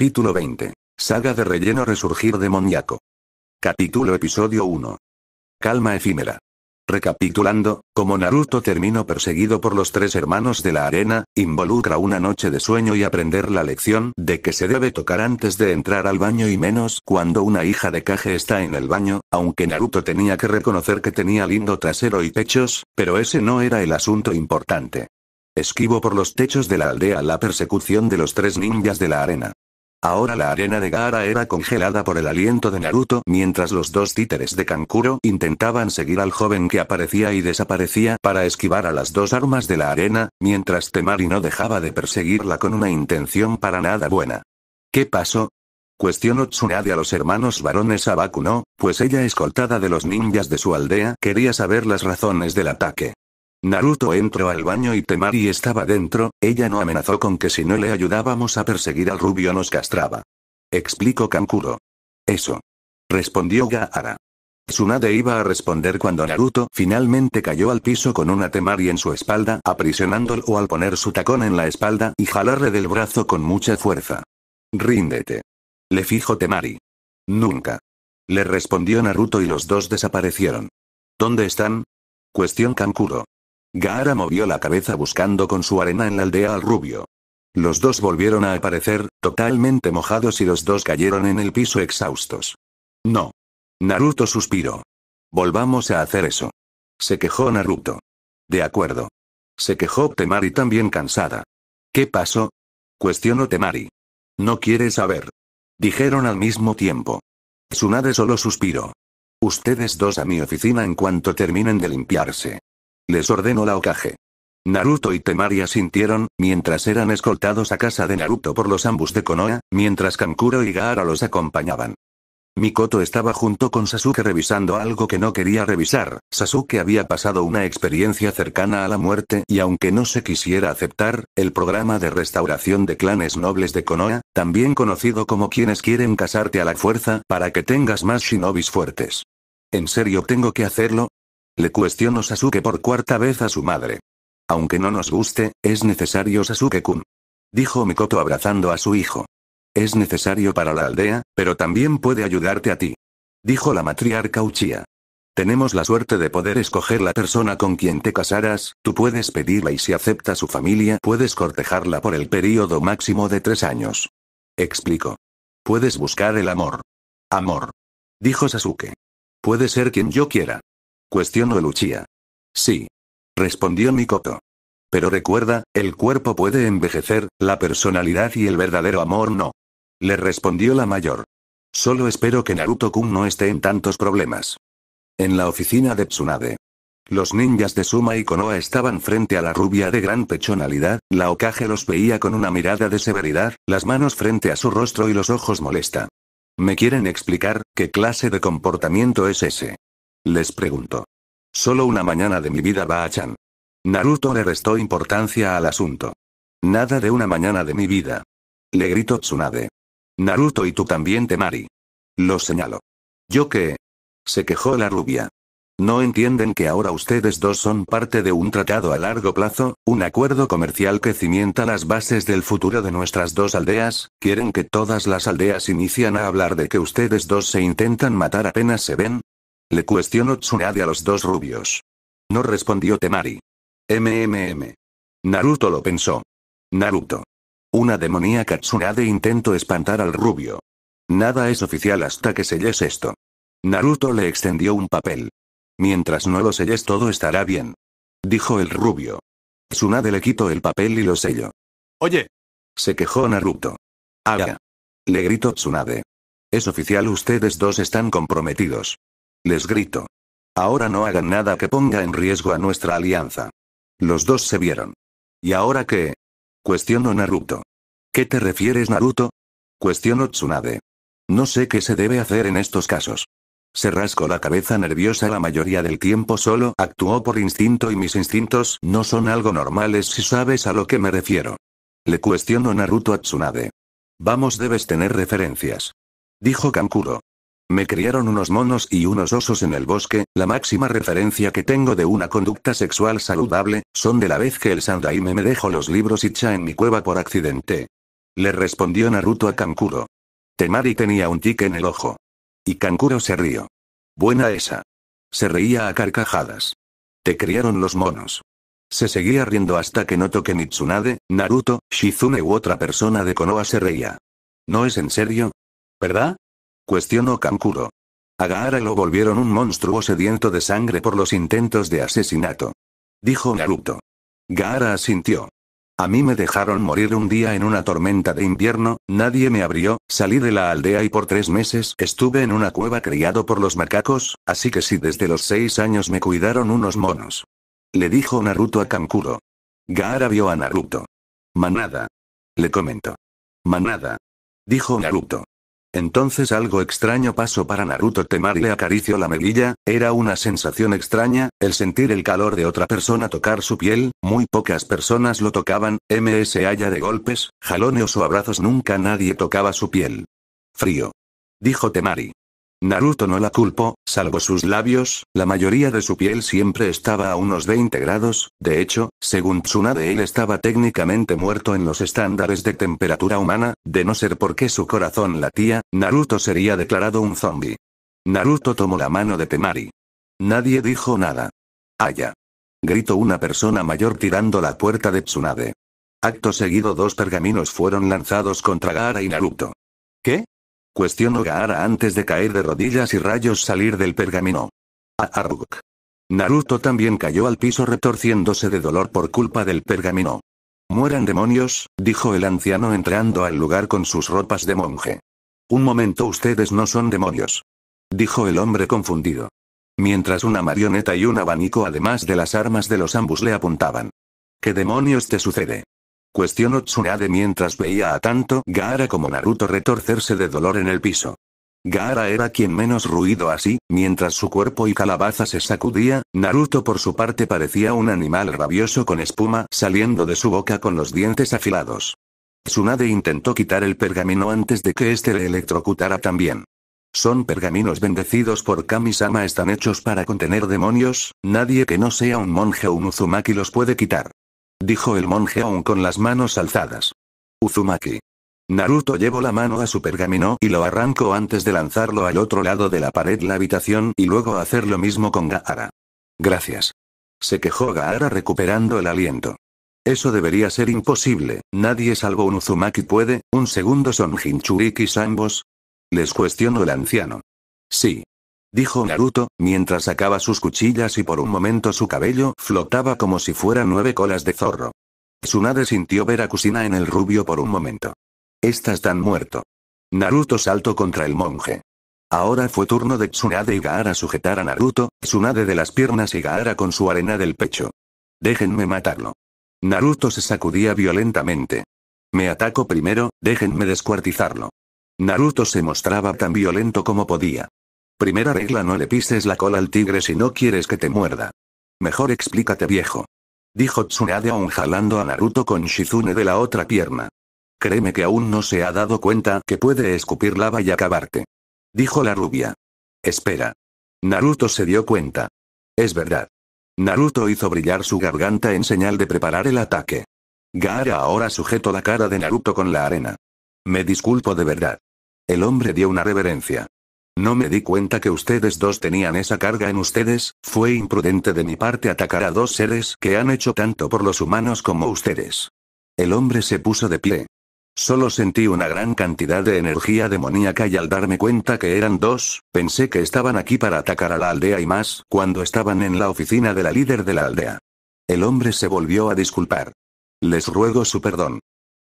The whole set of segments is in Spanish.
Capítulo 20. Saga de relleno resurgir demoníaco. Capítulo Episodio 1. Calma efímera. Recapitulando, como Naruto terminó perseguido por los tres hermanos de la arena, involucra una noche de sueño y aprender la lección de que se debe tocar antes de entrar al baño y menos cuando una hija de Kage está en el baño, aunque Naruto tenía que reconocer que tenía lindo trasero y pechos, pero ese no era el asunto importante. Esquivo por los techos de la aldea la persecución de los tres ninjas de la arena. Ahora la arena de Gaara era congelada por el aliento de Naruto mientras los dos títeres de Kankuro intentaban seguir al joven que aparecía y desaparecía para esquivar a las dos armas de la arena, mientras Temari no dejaba de perseguirla con una intención para nada buena. ¿Qué pasó? Cuestionó Tsunade a los hermanos varones Abakuno, pues ella escoltada de los ninjas de su aldea quería saber las razones del ataque. Naruto entró al baño y Temari estaba dentro, ella no amenazó con que si no le ayudábamos a perseguir al rubio nos castraba. Explicó Kankuro. Eso. Respondió Gaara. Tsunade iba a responder cuando Naruto finalmente cayó al piso con una Temari en su espalda, aprisionándolo al poner su tacón en la espalda y jalarle del brazo con mucha fuerza. Ríndete. Le fijo Temari. Nunca. Le respondió Naruto y los dos desaparecieron. ¿Dónde están? Cuestión Kankuro. Gaara movió la cabeza buscando con su arena en la aldea al rubio. Los dos volvieron a aparecer, totalmente mojados y los dos cayeron en el piso exhaustos. No. Naruto suspiró. Volvamos a hacer eso. Se quejó Naruto. De acuerdo. Se quejó Temari también cansada. ¿Qué pasó? Cuestionó Temari. No quiere saber. Dijeron al mismo tiempo. Tsunade solo suspiró. Ustedes dos a mi oficina en cuanto terminen de limpiarse. Les ordenó la ocaje Naruto y temaria sintieron mientras eran escoltados a casa de Naruto por los ambus de Konoha, mientras Kankuro y Gaara los acompañaban. Mikoto estaba junto con Sasuke revisando algo que no quería revisar, Sasuke había pasado una experiencia cercana a la muerte y aunque no se quisiera aceptar, el programa de restauración de clanes nobles de Konoha, también conocido como quienes quieren casarte a la fuerza para que tengas más shinobis fuertes. ¿En serio tengo que hacerlo? Le cuestionó Sasuke por cuarta vez a su madre. Aunque no nos guste, es necesario Sasuke-kun. Dijo Mikoto abrazando a su hijo. Es necesario para la aldea, pero también puede ayudarte a ti. Dijo la matriarca Uchiha. Tenemos la suerte de poder escoger la persona con quien te casarás, tú puedes pedirla y si acepta su familia puedes cortejarla por el periodo máximo de tres años. Explico. Puedes buscar el amor. Amor. Dijo Sasuke. Puede ser quien yo quiera. Cuestionó Luchía. Sí. Respondió Mikoto. Pero recuerda, el cuerpo puede envejecer, la personalidad y el verdadero amor no. Le respondió la mayor. Solo espero que Naruto-kun no esté en tantos problemas. En la oficina de Tsunade. Los ninjas de Suma y Konoha estaban frente a la rubia de gran pechonalidad, la Okage los veía con una mirada de severidad, las manos frente a su rostro y los ojos molesta. ¿Me quieren explicar, qué clase de comportamiento es ese? Les pregunto. Solo una mañana de mi vida va a Chan. Naruto le restó importancia al asunto. Nada de una mañana de mi vida. Le gritó Tsunade. Naruto y tú también te mari. Lo señalo. ¿Yo qué? Se quejó la rubia. No entienden que ahora ustedes dos son parte de un tratado a largo plazo, un acuerdo comercial que cimienta las bases del futuro de nuestras dos aldeas, quieren que todas las aldeas inician a hablar de que ustedes dos se intentan matar apenas se ven, le cuestionó Tsunade a los dos rubios. No respondió Temari. MMM. Naruto lo pensó. Naruto. Una demoníaca Tsunade intentó espantar al rubio. Nada es oficial hasta que selles esto. Naruto le extendió un papel. Mientras no lo selles todo estará bien. Dijo el rubio. Tsunade le quitó el papel y lo selló. Oye. Se quejó Naruto. Haga. Le gritó Tsunade. Es oficial ustedes dos están comprometidos les grito. Ahora no hagan nada que ponga en riesgo a nuestra alianza. Los dos se vieron. ¿Y ahora qué? Cuestiono Naruto. ¿Qué te refieres Naruto? Cuestiono Tsunade. No sé qué se debe hacer en estos casos. Se rascó la cabeza nerviosa la mayoría del tiempo solo actuó por instinto y mis instintos no son algo normales si sabes a lo que me refiero. Le cuestiono Naruto a Tsunade. Vamos debes tener referencias. Dijo Kankuro. Me criaron unos monos y unos osos en el bosque, la máxima referencia que tengo de una conducta sexual saludable, son de la vez que el Sandaime me dejó los libros y cha en mi cueva por accidente. Le respondió Naruto a Kankuro. Temari tenía un tique en el ojo. Y Kankuro se rió. Buena esa. Se reía a carcajadas. Te criaron los monos. Se seguía riendo hasta que notó que Mitsunade, Naruto, Shizune u otra persona de Konoha se reía. No es en serio, ¿Verdad? Cuestionó Kankuro. A Gaara lo volvieron un monstruo sediento de sangre por los intentos de asesinato. Dijo Naruto. Gaara asintió. A mí me dejaron morir un día en una tormenta de invierno, nadie me abrió, salí de la aldea y por tres meses estuve en una cueva criado por los macacos, así que si desde los seis años me cuidaron unos monos. Le dijo Naruto a Kankuro. Gaara vio a Naruto. Manada. Le comentó. Manada. Dijo Naruto. Entonces algo extraño pasó para Naruto Temari le acarició la melilla, era una sensación extraña, el sentir el calor de otra persona tocar su piel, muy pocas personas lo tocaban, MS haya de golpes, jalones o abrazos nunca nadie tocaba su piel. Frío. Dijo Temari. Naruto no la culpó, salvo sus labios, la mayoría de su piel siempre estaba a unos 20 grados, de hecho, según Tsunade él estaba técnicamente muerto en los estándares de temperatura humana, de no ser porque su corazón latía, Naruto sería declarado un zombie. Naruto tomó la mano de Temari. Nadie dijo nada. Aya. Gritó una persona mayor tirando la puerta de Tsunade. Acto seguido dos pergaminos fueron lanzados contra Gaara y Naruto. ¿Qué? Cuestionó Gaara antes de caer de rodillas y rayos salir del pergamino. Aruk. Naruto también cayó al piso retorciéndose de dolor por culpa del pergamino. Mueran demonios, dijo el anciano entrando al lugar con sus ropas de monje. Un momento ustedes no son demonios. Dijo el hombre confundido. Mientras una marioneta y un abanico además de las armas de los ambos le apuntaban. ¿Qué demonios te sucede? Cuestionó Tsunade mientras veía a tanto Gaara como Naruto retorcerse de dolor en el piso. Gaara era quien menos ruido así, mientras su cuerpo y calabaza se sacudía, Naruto por su parte parecía un animal rabioso con espuma saliendo de su boca con los dientes afilados. Tsunade intentó quitar el pergamino antes de que éste le electrocutara también. Son pergaminos bendecidos por Kami-sama están hechos para contener demonios, nadie que no sea un monje o un Uzumaki los puede quitar. Dijo el monje aún con las manos alzadas. Uzumaki. Naruto llevó la mano a su pergamino y lo arrancó antes de lanzarlo al otro lado de la pared la habitación y luego hacer lo mismo con Gaara. Gracias. Se quejó Gaara recuperando el aliento. Eso debería ser imposible, nadie salvo un Uzumaki puede, un segundo son Hinchurikis ambos. Les cuestionó el anciano. Sí, dijo Naruto, mientras sacaba sus cuchillas y por un momento su cabello flotaba como si fuera nueve colas de zorro. Tsunade sintió ver a Kusina en el rubio por un momento. Estás tan muerto. Naruto saltó contra el monje. Ahora fue turno de Tsunade y Gaara sujetar a Naruto, Tsunade de las piernas y Gaara con su arena del pecho. Déjenme matarlo. Naruto se sacudía violentamente. Me ataco primero, déjenme descuartizarlo. Naruto se mostraba tan violento como podía. Primera regla no le pises la cola al tigre si no quieres que te muerda. Mejor explícate viejo. Dijo Tsunade aún jalando a Naruto con Shizune de la otra pierna. Créeme que aún no se ha dado cuenta que puede escupir lava y acabarte. Dijo la rubia. Espera. Naruto se dio cuenta. Es verdad. Naruto hizo brillar su garganta en señal de preparar el ataque. Gaara ahora sujetó la cara de Naruto con la arena. Me disculpo de verdad. El hombre dio una reverencia. No me di cuenta que ustedes dos tenían esa carga en ustedes, fue imprudente de mi parte atacar a dos seres que han hecho tanto por los humanos como ustedes. El hombre se puso de pie. Solo sentí una gran cantidad de energía demoníaca y al darme cuenta que eran dos, pensé que estaban aquí para atacar a la aldea y más cuando estaban en la oficina de la líder de la aldea. El hombre se volvió a disculpar. Les ruego su perdón.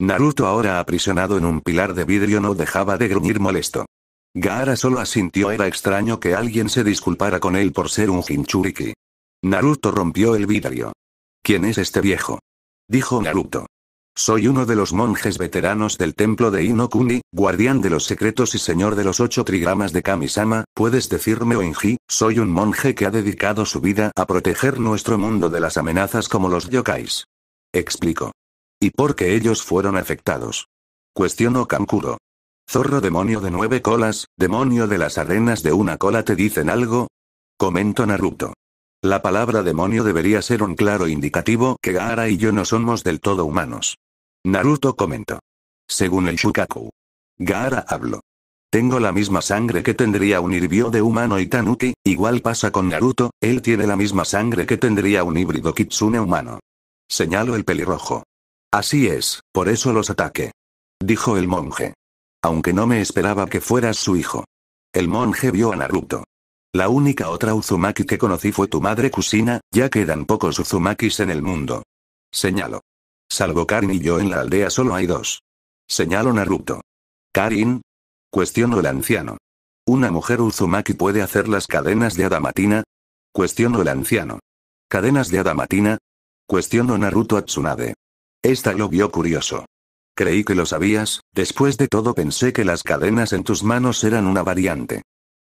Naruto ahora aprisionado en un pilar de vidrio no dejaba de gruñir molesto. Gaara solo asintió era extraño que alguien se disculpara con él por ser un Jinchuriki. Naruto rompió el vidrio. ¿Quién es este viejo? Dijo Naruto. Soy uno de los monjes veteranos del templo de Inokuni, guardián de los secretos y señor de los ocho trigramas de Kamisama, puedes decirme Oenji, soy un monje que ha dedicado su vida a proteger nuestro mundo de las amenazas como los yokais. Explico. ¿Y por qué ellos fueron afectados? Cuestionó Kankuro. Zorro demonio de nueve colas, demonio de las arenas de una cola te dicen algo? Comento Naruto. La palabra demonio debería ser un claro indicativo que Gaara y yo no somos del todo humanos. Naruto comentó. Según el Shukaku. Gaara hablo. Tengo la misma sangre que tendría un hirvio de humano y Tanuki, igual pasa con Naruto, él tiene la misma sangre que tendría un híbrido kitsune humano. Señalo el pelirrojo. Así es, por eso los ataque. Dijo el monje. Aunque no me esperaba que fueras su hijo. El monje vio a Naruto. La única otra Uzumaki que conocí fue tu madre Kusina, ya que quedan pocos Uzumakis en el mundo. Señalo. Salvo Karin y yo en la aldea solo hay dos. Señalo Naruto. Karin. Cuestiono el anciano. ¿Una mujer Uzumaki puede hacer las cadenas de Adamatina? Cuestiono el anciano. ¿Cadenas de Adamatina? Cuestiono Naruto a Tsunade. Esta lo vio curioso. Creí que lo sabías, después de todo pensé que las cadenas en tus manos eran una variante.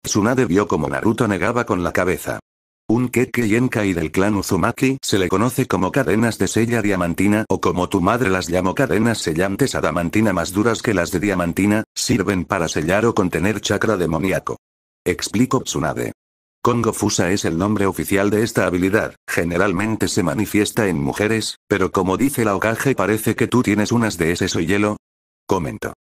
Tsunade vio como Naruto negaba con la cabeza. Un Keke y del clan Uzumaki se le conoce como cadenas de sella diamantina o como tu madre las llamó cadenas sellantes adamantina más duras que las de diamantina, sirven para sellar o contener chakra demoníaco. Explico Tsunade. Kongo Fusa es el nombre oficial de esta habilidad, generalmente se manifiesta en mujeres, pero como dice la Okage parece que tú tienes unas de ese hielo. Comento.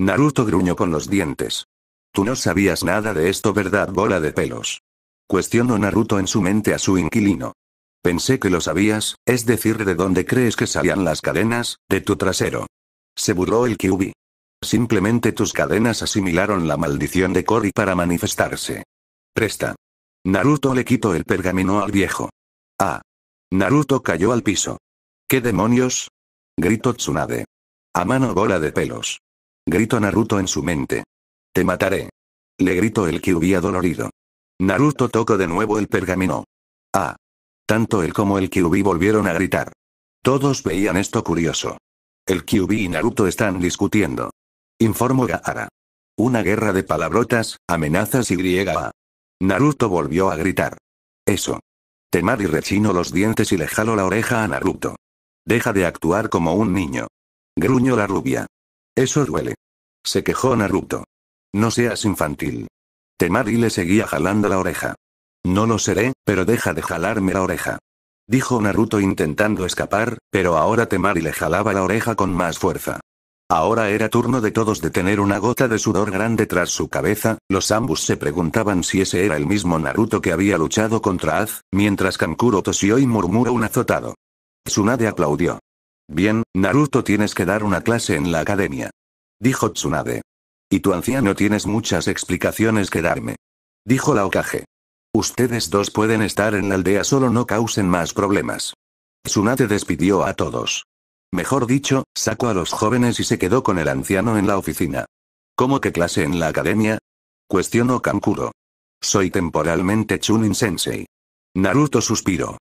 Naruto gruñó con los dientes. Tú no sabías nada de esto, ¿verdad, bola de pelos? Cuestionó Naruto en su mente a su inquilino. Pensé que lo sabías, es decir, de dónde crees que salían las cadenas, de tu trasero. Se burló el Kyubi. Simplemente tus cadenas asimilaron la maldición de Cory para manifestarse. Presta. Naruto le quitó el pergamino al viejo. Ah. Naruto cayó al piso. ¿Qué demonios? Gritó Tsunade. A mano bola de pelos. Gritó Naruto en su mente. Te mataré. Le gritó el Kyuubi dolorido. Naruto tocó de nuevo el pergamino. Ah. Tanto él como el Kyuubi volvieron a gritar. Todos veían esto curioso. El Kyuubi y Naruto están discutiendo. Informó Gaara. Una guerra de palabrotas, amenazas y griega. Naruto volvió a gritar. Eso. Temari rechino los dientes y le jaló la oreja a Naruto. Deja de actuar como un niño. Gruñó la rubia. Eso duele. Se quejó Naruto. No seas infantil. Temari le seguía jalando la oreja. No lo seré, pero deja de jalarme la oreja. Dijo Naruto intentando escapar, pero ahora Temari le jalaba la oreja con más fuerza. Ahora era turno de todos de tener una gota de sudor grande tras su cabeza, los ambos se preguntaban si ese era el mismo Naruto que había luchado contra Az, mientras Kankuro tosió y murmuró un azotado. Tsunade aplaudió. Bien, Naruto tienes que dar una clase en la academia. Dijo Tsunade. Y tu anciano tienes muchas explicaciones que darme. Dijo la Okage. Ustedes dos pueden estar en la aldea solo no causen más problemas. Tsunade despidió a todos. Mejor dicho, sacó a los jóvenes y se quedó con el anciano en la oficina. ¿Cómo que clase en la academia? Cuestionó Kankuro. Soy temporalmente Chunin Sensei. Naruto suspiró.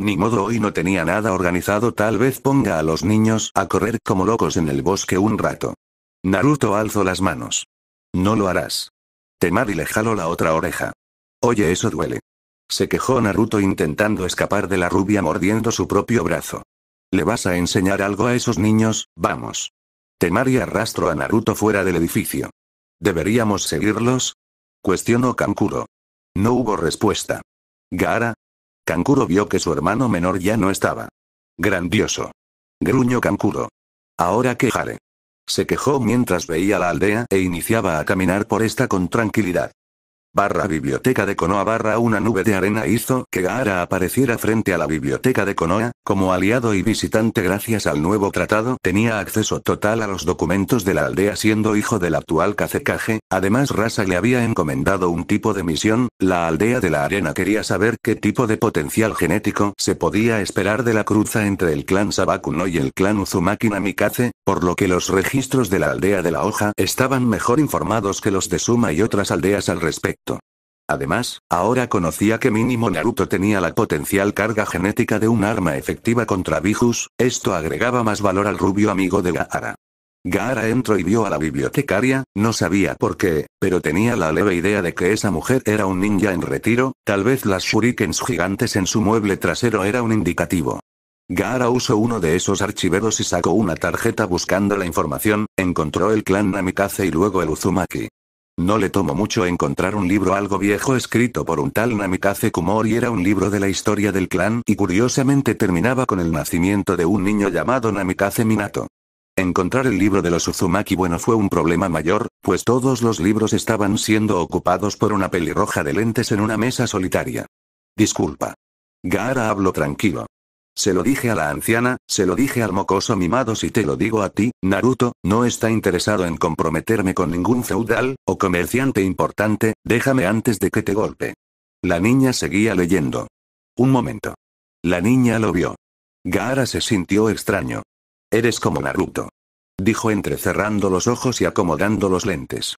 Ni modo hoy no tenía nada organizado tal vez ponga a los niños a correr como locos en el bosque un rato. Naruto alzó las manos. No lo harás. Temari le jaló la otra oreja. Oye eso duele. Se quejó Naruto intentando escapar de la rubia mordiendo su propio brazo. Le vas a enseñar algo a esos niños, vamos. Temari arrastró a Naruto fuera del edificio. ¿Deberíamos seguirlos? Cuestionó Kankuro. No hubo respuesta. gara Kankuro vio que su hermano menor ya no estaba. Grandioso. Gruñó Kankuro. Ahora quejaré. Se quejó mientras veía la aldea e iniciaba a caminar por esta con tranquilidad barra biblioteca de Konoa barra una nube de arena hizo que Gaara apareciera frente a la biblioteca de Konoa, como aliado y visitante gracias al nuevo tratado tenía acceso total a los documentos de la aldea siendo hijo del actual Kazekage, además Rasa le había encomendado un tipo de misión, la aldea de la arena quería saber qué tipo de potencial genético se podía esperar de la cruza entre el clan Sabakuno y el clan Uzumaki Namikaze, por lo que los registros de la aldea de la hoja estaban mejor informados que los de Suma y otras aldeas al respecto. Además, ahora conocía que mínimo Naruto tenía la potencial carga genética de un arma efectiva contra Bijus, esto agregaba más valor al rubio amigo de Gaara. Gaara entró y vio a la bibliotecaria, no sabía por qué, pero tenía la leve idea de que esa mujer era un ninja en retiro, tal vez las shurikens gigantes en su mueble trasero era un indicativo. Gaara usó uno de esos archiveros y sacó una tarjeta buscando la información, encontró el clan Namikaze y luego el Uzumaki. No le tomó mucho encontrar un libro algo viejo escrito por un tal Namikaze Kumori era un libro de la historia del clan y curiosamente terminaba con el nacimiento de un niño llamado Namikaze Minato. Encontrar el libro de los Uzumaki bueno fue un problema mayor, pues todos los libros estaban siendo ocupados por una pelirroja de lentes en una mesa solitaria. Disculpa. Gaara habló tranquilo. Se lo dije a la anciana, se lo dije al mocoso mimado si te lo digo a ti, Naruto, no está interesado en comprometerme con ningún feudal, o comerciante importante, déjame antes de que te golpe. La niña seguía leyendo. Un momento. La niña lo vio. Gaara se sintió extraño. Eres como Naruto. Dijo entrecerrando los ojos y acomodando los lentes.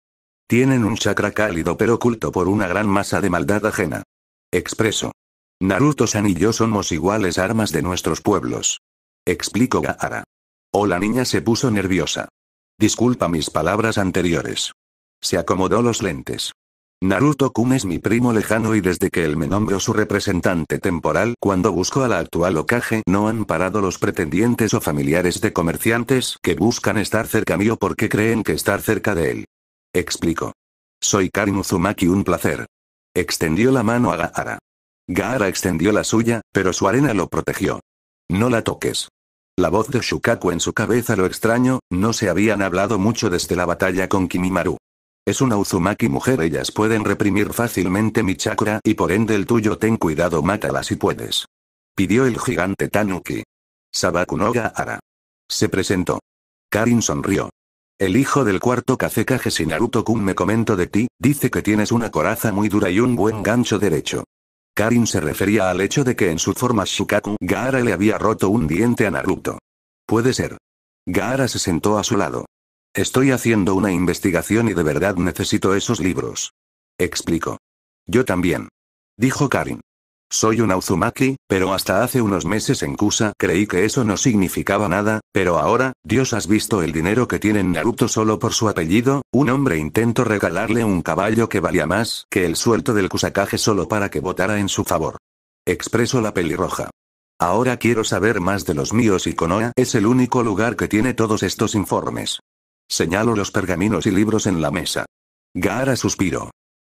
Tienen un chakra cálido pero oculto por una gran masa de maldad ajena. Expreso. Naruto-san y yo somos iguales armas de nuestros pueblos. Explico Gaara. O la niña se puso nerviosa. Disculpa mis palabras anteriores. Se acomodó los lentes. Naruto-kun es mi primo lejano y desde que él me nombró su representante temporal cuando buscó a la actual ocaje no han parado los pretendientes o familiares de comerciantes que buscan estar cerca mío porque creen que estar cerca de él. Explico. Soy Karin Uzumaki un placer. Extendió la mano a Gaara. Gaara extendió la suya, pero su arena lo protegió. No la toques. La voz de Shukaku en su cabeza lo extraño, no se habían hablado mucho desde la batalla con Kimimaru. Es una Uzumaki mujer, ellas pueden reprimir fácilmente mi chakra y por ende el tuyo. Ten cuidado, mátala si puedes. Pidió el gigante Tanuki. Sabakunoga Gaara. Se presentó. Karin sonrió. El hijo del cuarto Kazekage Naruto-kun me comento de ti, dice que tienes una coraza muy dura y un buen gancho derecho. Karin se refería al hecho de que en su forma Shukaku Gaara le había roto un diente a Naruto. Puede ser. Gaara se sentó a su lado. Estoy haciendo una investigación y de verdad necesito esos libros. Explico. Yo también. Dijo Karin. Soy un Auzumaki, pero hasta hace unos meses en Kusa creí que eso no significaba nada, pero ahora, Dios has visto el dinero que tienen Naruto solo por su apellido, un hombre intentó regalarle un caballo que valía más que el suelto del Kusakage solo para que votara en su favor. Expreso la pelirroja. Ahora quiero saber más de los míos y Konoha es el único lugar que tiene todos estos informes. Señalo los pergaminos y libros en la mesa. Gaara suspiro.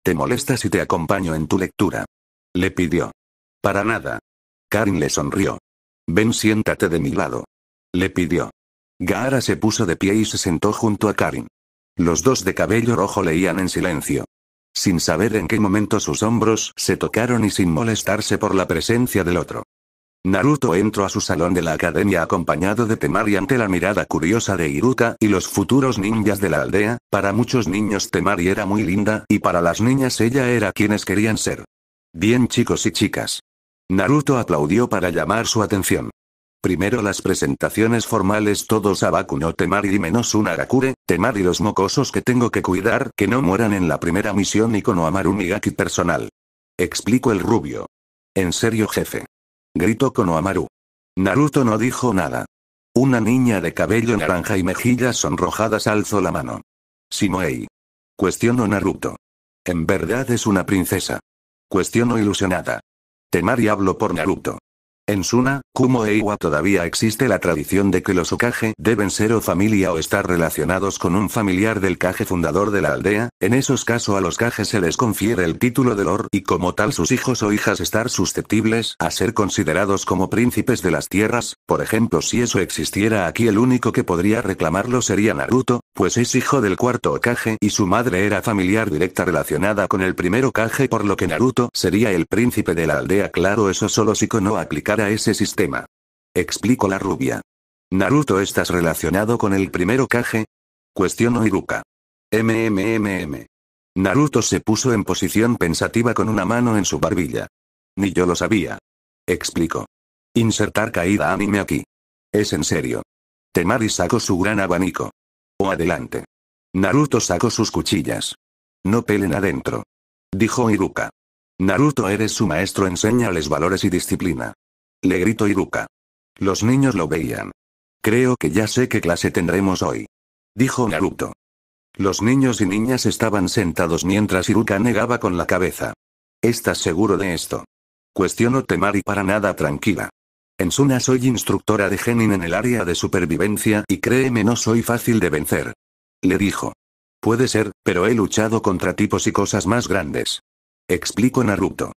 ¿Te molesta si te acompaño en tu lectura? Le pidió. Para nada. Karin le sonrió. Ven siéntate de mi lado. Le pidió. Gaara se puso de pie y se sentó junto a Karin. Los dos de cabello rojo leían en silencio. Sin saber en qué momento sus hombros se tocaron y sin molestarse por la presencia del otro. Naruto entró a su salón de la academia acompañado de Temari ante la mirada curiosa de Iruka y los futuros ninjas de la aldea, para muchos niños Temari era muy linda y para las niñas ella era quienes querían ser. Bien chicos y chicas. Naruto aplaudió para llamar su atención. Primero las presentaciones formales todos a Bakuno Temari menos un Agakure, Temari los mocosos que tengo que cuidar que no mueran en la primera misión y Konohamaru mi Migaki personal. Explico el rubio. En serio jefe. Gritó Konohamaru. Naruto no dijo nada. Una niña de cabello naranja y mejillas sonrojadas alzó la mano. Simoei. Cuestionó Naruto. En verdad es una princesa. Cuestionó ilusionada. Temari hablo por Naruto. En Suna, Kumo e todavía existe la tradición de que los Okage deben ser o familia o estar relacionados con un familiar del Kage fundador de la aldea, en esos casos a los Kage se les confiere el título de Lord y como tal sus hijos o hijas estar susceptibles a ser considerados como príncipes de las tierras, por ejemplo si eso existiera aquí el único que podría reclamarlo sería Naruto, pues es hijo del cuarto Okage y su madre era familiar directa relacionada con el primer Okage por lo que Naruto sería el príncipe de la aldea claro eso solo si no aplica a ese sistema. Explico la rubia. Naruto, ¿estás relacionado con el primero Kage? Cuestionó Iruka. MMMM. Naruto se puso en posición pensativa con una mano en su barbilla. Ni yo lo sabía. Explico. Insertar caída anime aquí. Es en serio. Temari sacó su gran abanico. O adelante. Naruto sacó sus cuchillas. No pelen adentro. Dijo Iruka. Naruto eres su maestro enséñales valores y disciplina. Le gritó Iruka. Los niños lo veían. Creo que ya sé qué clase tendremos hoy. Dijo Naruto. Los niños y niñas estaban sentados mientras Iruka negaba con la cabeza. ¿Estás seguro de esto? Cuestionó Temari para nada tranquila. En Suna soy instructora de Genin en el área de supervivencia y créeme no soy fácil de vencer. Le dijo. Puede ser, pero he luchado contra tipos y cosas más grandes. Explico Naruto.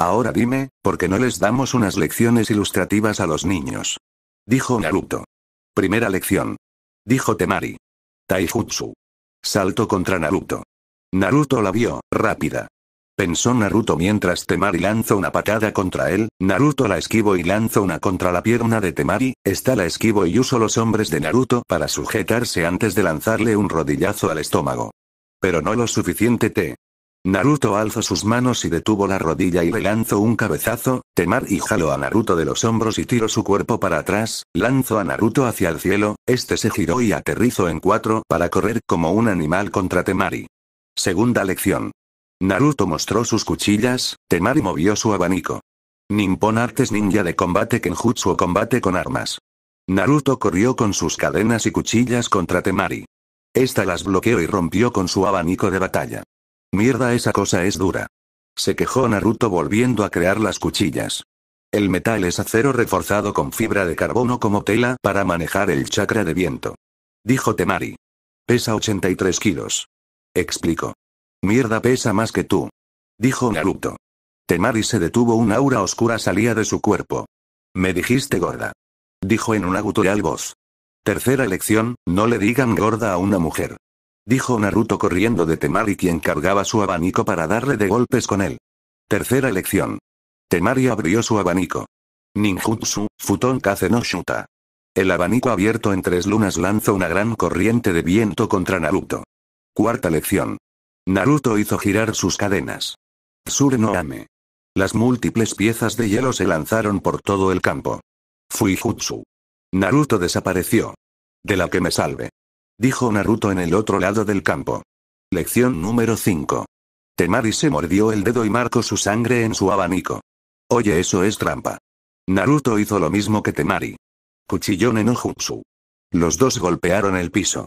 Ahora dime, ¿por qué no les damos unas lecciones ilustrativas a los niños? Dijo Naruto. Primera lección. Dijo Temari. Taijutsu. Salto contra Naruto. Naruto la vio, rápida. Pensó Naruto mientras Temari lanzó una patada contra él, Naruto la esquivo y lanzó una contra la pierna de Temari, está la esquivo y uso los hombres de Naruto para sujetarse antes de lanzarle un rodillazo al estómago. Pero no lo suficiente te. Naruto alzó sus manos y detuvo la rodilla y le lanzó un cabezazo, Temar y jaló a Naruto de los hombros y tiró su cuerpo para atrás, lanzó a Naruto hacia el cielo, este se giró y aterrizó en cuatro para correr como un animal contra Temari. Segunda lección. Naruto mostró sus cuchillas, Temari movió su abanico. Nippon Artes Ninja de combate Kenjutsu o combate con armas. Naruto corrió con sus cadenas y cuchillas contra Temari. Esta las bloqueó y rompió con su abanico de batalla. Mierda, esa cosa es dura. Se quejó Naruto volviendo a crear las cuchillas. El metal es acero reforzado con fibra de carbono como tela para manejar el chakra de viento. Dijo Temari. Pesa 83 kilos. Explico. Mierda pesa más que tú. Dijo Naruto. Temari se detuvo, un aura oscura salía de su cuerpo. Me dijiste gorda. Dijo en una gutural voz. Tercera lección, no le digan gorda a una mujer dijo Naruto corriendo de Temari quien cargaba su abanico para darle de golpes con él. Tercera lección. Temari abrió su abanico. Ninjutsu, Futon kazenoshuta no El abanico abierto en tres lunas lanzó una gran corriente de viento contra Naruto. Cuarta lección. Naruto hizo girar sus cadenas. Tsure no Ame. Las múltiples piezas de hielo se lanzaron por todo el campo. jutsu. Naruto desapareció. De la que me salve dijo Naruto en el otro lado del campo. Lección número 5. Temari se mordió el dedo y marcó su sangre en su abanico. Oye, eso es trampa. Naruto hizo lo mismo que Temari. Cuchillón en Ojutsu. Los dos golpearon el piso.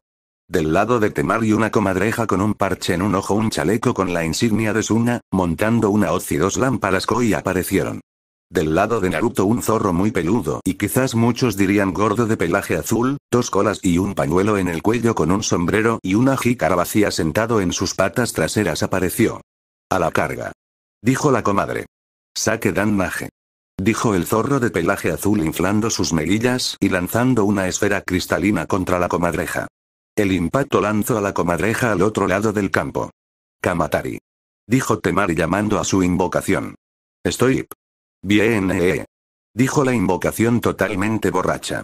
Del lado de Temari una comadreja con un parche en un ojo, un chaleco con la insignia de Suna, montando una hoz y dos lámparas Koi aparecieron. Del lado de Naruto un zorro muy peludo y quizás muchos dirían gordo de pelaje azul, dos colas y un pañuelo en el cuello con un sombrero y una jícara vacía sentado en sus patas traseras apareció. A la carga. Dijo la comadre. Saque Dan Dijo el zorro de pelaje azul inflando sus melillas y lanzando una esfera cristalina contra la comadreja. El impacto lanzó a la comadreja al otro lado del campo. Kamatari. Dijo Temari llamando a su invocación. Estoy. Bien, eh. Dijo la invocación totalmente borracha.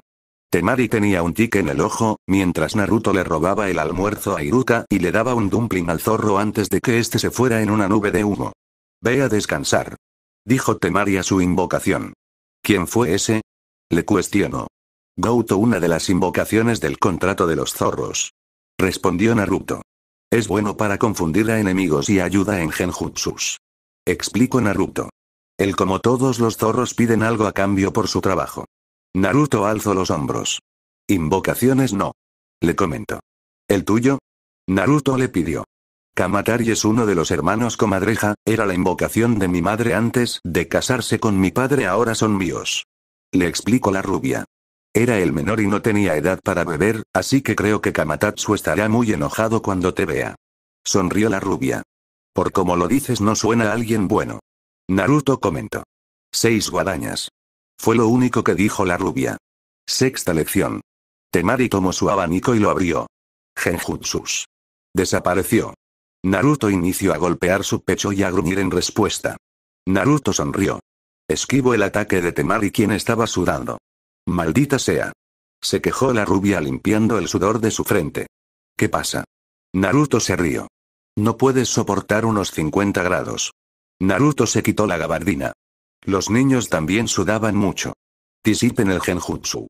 Temari tenía un tique en el ojo, mientras Naruto le robaba el almuerzo a Iruka y le daba un dumpling al zorro antes de que éste se fuera en una nube de humo. Ve a descansar. Dijo Temari a su invocación. ¿Quién fue ese? Le cuestionó. Gouto una de las invocaciones del contrato de los zorros. Respondió Naruto. Es bueno para confundir a enemigos y ayuda en genjutsus. Explicó Naruto. Él como todos los zorros piden algo a cambio por su trabajo. Naruto alzó los hombros. Invocaciones no. Le comento. ¿El tuyo? Naruto le pidió. Kamatari es uno de los hermanos comadreja, era la invocación de mi madre antes de casarse con mi padre, ahora son míos. Le explicó la rubia. Era el menor y no tenía edad para beber, así que creo que Kamatatsu estará muy enojado cuando te vea. Sonrió la rubia. Por como lo dices no suena a alguien bueno. Naruto comentó. Seis guadañas. Fue lo único que dijo la rubia. Sexta lección. Temari tomó su abanico y lo abrió. Genjutsus. Desapareció. Naruto inició a golpear su pecho y a gruñir en respuesta. Naruto sonrió. Esquivo el ataque de Temari quien estaba sudando. Maldita sea. Se quejó la rubia limpiando el sudor de su frente. ¿Qué pasa? Naruto se rió. No puedes soportar unos 50 grados. Naruto se quitó la gabardina. Los niños también sudaban mucho. Disipen el genjutsu.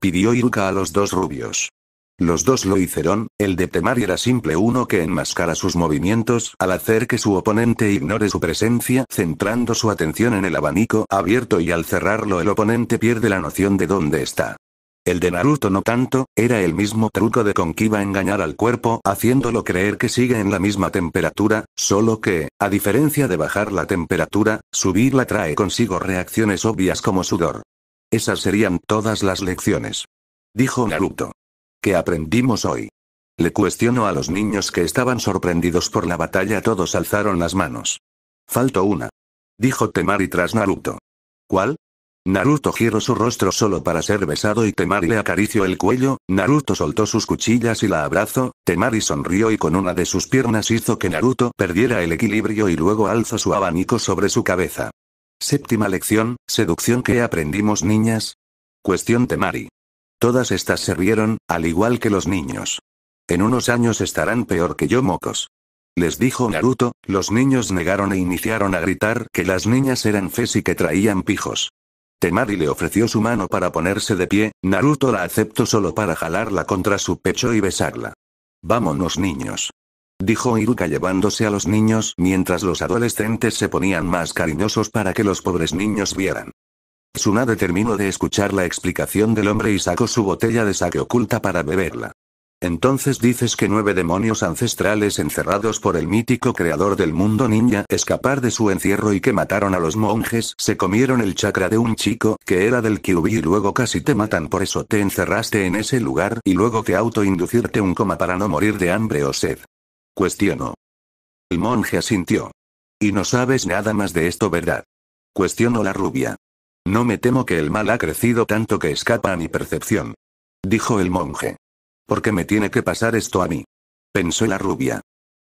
Pidió Iruka a los dos rubios. Los dos lo hicieron, el de Temari era simple uno que enmascara sus movimientos al hacer que su oponente ignore su presencia, centrando su atención en el abanico abierto y al cerrarlo el oponente pierde la noción de dónde está. El de Naruto no tanto, era el mismo truco de con que iba a engañar al cuerpo haciéndolo creer que sigue en la misma temperatura, solo que, a diferencia de bajar la temperatura, subirla trae consigo reacciones obvias como sudor. Esas serían todas las lecciones. Dijo Naruto. ¿Qué aprendimos hoy? Le cuestionó a los niños que estaban sorprendidos por la batalla. Todos alzaron las manos. Falto una. Dijo Temari tras Naruto. ¿Cuál? Naruto giró su rostro solo para ser besado y Temari le acarició el cuello, Naruto soltó sus cuchillas y la abrazó, Temari sonrió y con una de sus piernas hizo que Naruto perdiera el equilibrio y luego alzó su abanico sobre su cabeza. Séptima lección, seducción que aprendimos niñas. Cuestión Temari. Todas estas se rieron, al igual que los niños. En unos años estarán peor que yo mocos. Les dijo Naruto, los niños negaron e iniciaron a gritar que las niñas eran fes y que traían pijos. Temari le ofreció su mano para ponerse de pie, Naruto la aceptó solo para jalarla contra su pecho y besarla. Vámonos niños. Dijo Iruka llevándose a los niños mientras los adolescentes se ponían más cariñosos para que los pobres niños vieran. Tsunade terminó de escuchar la explicación del hombre y sacó su botella de sake oculta para beberla. Entonces dices que nueve demonios ancestrales encerrados por el mítico creador del mundo ninja escapar de su encierro y que mataron a los monjes se comieron el chakra de un chico que era del kiubi y luego casi te matan por eso te encerraste en ese lugar y luego te autoinducirte un coma para no morir de hambre o sed. Cuestiono. El monje asintió. Y no sabes nada más de esto, ¿verdad? Cuestionó la rubia. No me temo que el mal ha crecido tanto que escapa a mi percepción. Dijo el monje. ¿Por qué me tiene que pasar esto a mí? Pensó la rubia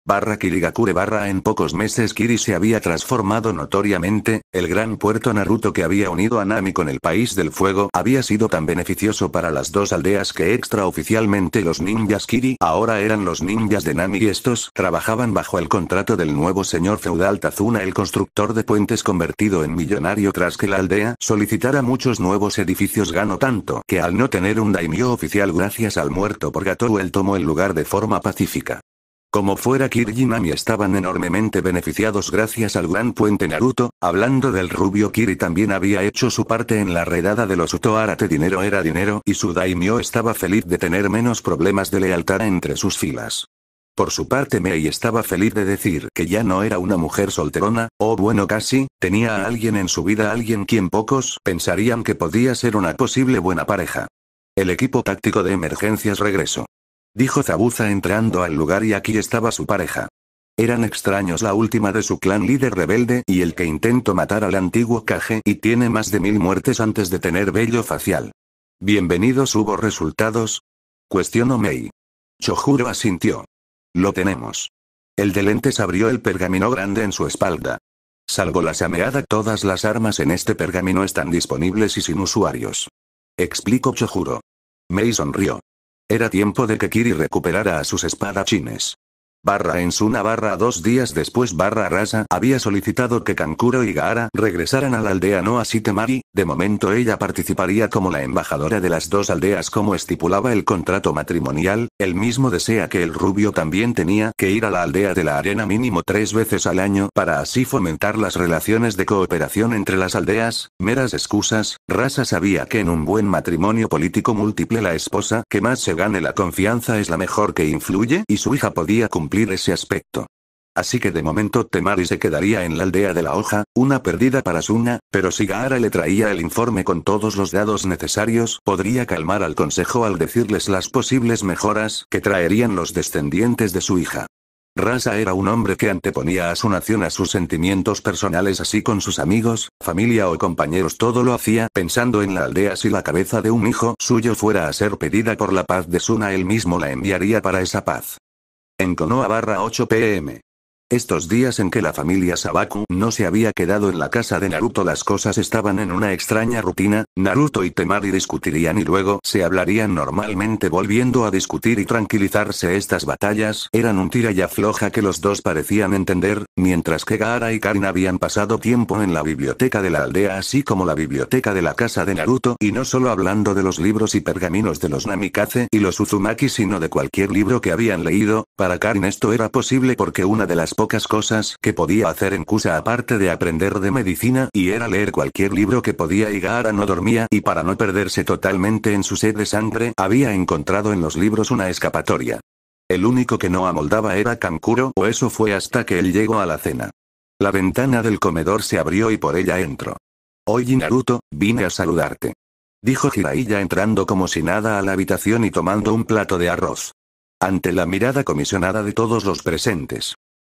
barra Kirigakure barra en pocos meses Kiri se había transformado notoriamente, el gran puerto Naruto que había unido a Nami con el país del fuego había sido tan beneficioso para las dos aldeas que extraoficialmente los ninjas Kiri ahora eran los ninjas de Nami y estos trabajaban bajo el contrato del nuevo señor feudal Tazuna el constructor de puentes convertido en millonario tras que la aldea solicitara muchos nuevos edificios ganó tanto que al no tener un daimyo oficial gracias al muerto por Gatou él tomó el lugar de forma pacífica. Como fuera Nami estaban enormemente beneficiados gracias al gran puente Naruto, hablando del rubio Kiri también había hecho su parte en la redada de los Utoarate dinero era dinero y su daimyo estaba feliz de tener menos problemas de lealtad entre sus filas. Por su parte Mei estaba feliz de decir que ya no era una mujer solterona, o oh, bueno casi, tenía a alguien en su vida alguien quien pocos pensarían que podía ser una posible buena pareja. El equipo táctico de emergencias regresó dijo Zabuza entrando al lugar y aquí estaba su pareja. Eran extraños la última de su clan líder rebelde y el que intentó matar al antiguo Kage y tiene más de mil muertes antes de tener vello facial. Bienvenidos hubo resultados, Cuestionó Mei. Chojuro asintió. Lo tenemos. El de lentes abrió el pergamino grande en su espalda. Salvo la sameada, todas las armas en este pergamino están disponibles y sin usuarios. Explicó Chojuro. Mei sonrió. Era tiempo de que Kiri recuperara a sus espadachines barra en su barra dos días después barra rasa había solicitado que Kankuro y Gaara regresaran a la aldea no así Temari, de momento ella participaría como la embajadora de las dos aldeas como estipulaba el contrato matrimonial, el mismo desea que el rubio también tenía que ir a la aldea de la arena mínimo tres veces al año para así fomentar las relaciones de cooperación entre las aldeas, meras excusas, rasa sabía que en un buen matrimonio político múltiple la esposa que más se gane la confianza es la mejor que influye y su hija podía cumplir ese aspecto. Así que de momento Temari se quedaría en la aldea de la hoja, una perdida para Suna, pero si Gaara le traía el informe con todos los dados necesarios, podría calmar al consejo al decirles las posibles mejoras que traerían los descendientes de su hija. Rasa era un hombre que anteponía a su nación a sus sentimientos personales así con sus amigos, familia o compañeros todo lo hacía pensando en la aldea si la cabeza de un hijo suyo fuera a ser pedida por la paz de Suna él mismo la enviaría para esa paz en Konoha barra 8 pm. Estos días en que la familia Sabaku no se había quedado en la casa de Naruto las cosas estaban en una extraña rutina, Naruto y Temari discutirían y luego se hablarían normalmente volviendo a discutir y tranquilizarse estas batallas eran un tira y afloja que los dos parecían entender, mientras que Gaara y Karin habían pasado tiempo en la biblioteca de la aldea así como la biblioteca de la casa de Naruto y no solo hablando de los libros y pergaminos de los Namikaze y los Uzumaki sino de cualquier libro que habían leído, para Karin esto era posible porque una de las pocas cosas que podía hacer en Kusa aparte de aprender de medicina y era leer cualquier libro que podía y Gaara no dormía y para no perderse totalmente en su sed de sangre había encontrado en los libros una escapatoria. El único que no amoldaba era Kankuro o eso fue hasta que él llegó a la cena. La ventana del comedor se abrió y por ella entró. Oye Naruto, vine a saludarte. Dijo Jiraiya entrando como si nada a la habitación y tomando un plato de arroz. Ante la mirada comisionada de todos los presentes,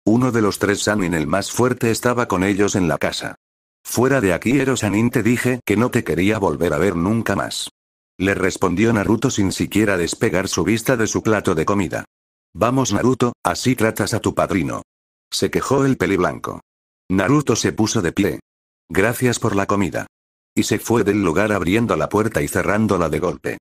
uno de los tres Sanin el más fuerte estaba con ellos en la casa. Fuera de aquí Erosanin te dije que no te quería volver a ver nunca más. Le respondió Naruto sin siquiera despegar su vista de su plato de comida. Vamos Naruto, así tratas a tu padrino. Se quejó el peli blanco. Naruto se puso de pie. Gracias por la comida. Y se fue del lugar abriendo la puerta y cerrándola de golpe.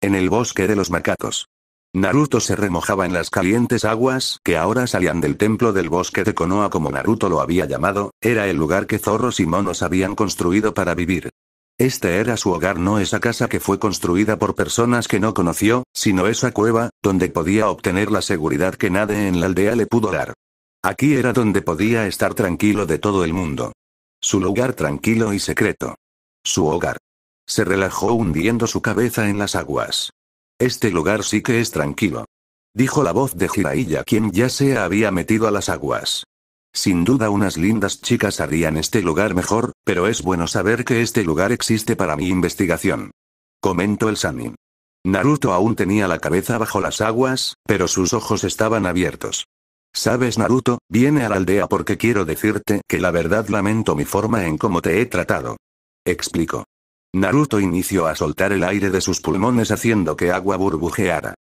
En el bosque de los macacos. Naruto se remojaba en las calientes aguas que ahora salían del templo del bosque de Konoha como Naruto lo había llamado, era el lugar que zorros y monos habían construido para vivir. Este era su hogar, no esa casa que fue construida por personas que no conoció, sino esa cueva, donde podía obtener la seguridad que nadie en la aldea le pudo dar. Aquí era donde podía estar tranquilo de todo el mundo. Su lugar tranquilo y secreto. Su hogar. Se relajó hundiendo su cabeza en las aguas. Este lugar sí que es tranquilo. Dijo la voz de Jiraiya quien ya se había metido a las aguas. Sin duda unas lindas chicas harían este lugar mejor, pero es bueno saber que este lugar existe para mi investigación. Comentó el Sanin. Naruto aún tenía la cabeza bajo las aguas, pero sus ojos estaban abiertos. Sabes Naruto, viene a la aldea porque quiero decirte que la verdad lamento mi forma en cómo te he tratado. Explicó. Naruto inició a soltar el aire de sus pulmones haciendo que agua burbujeara.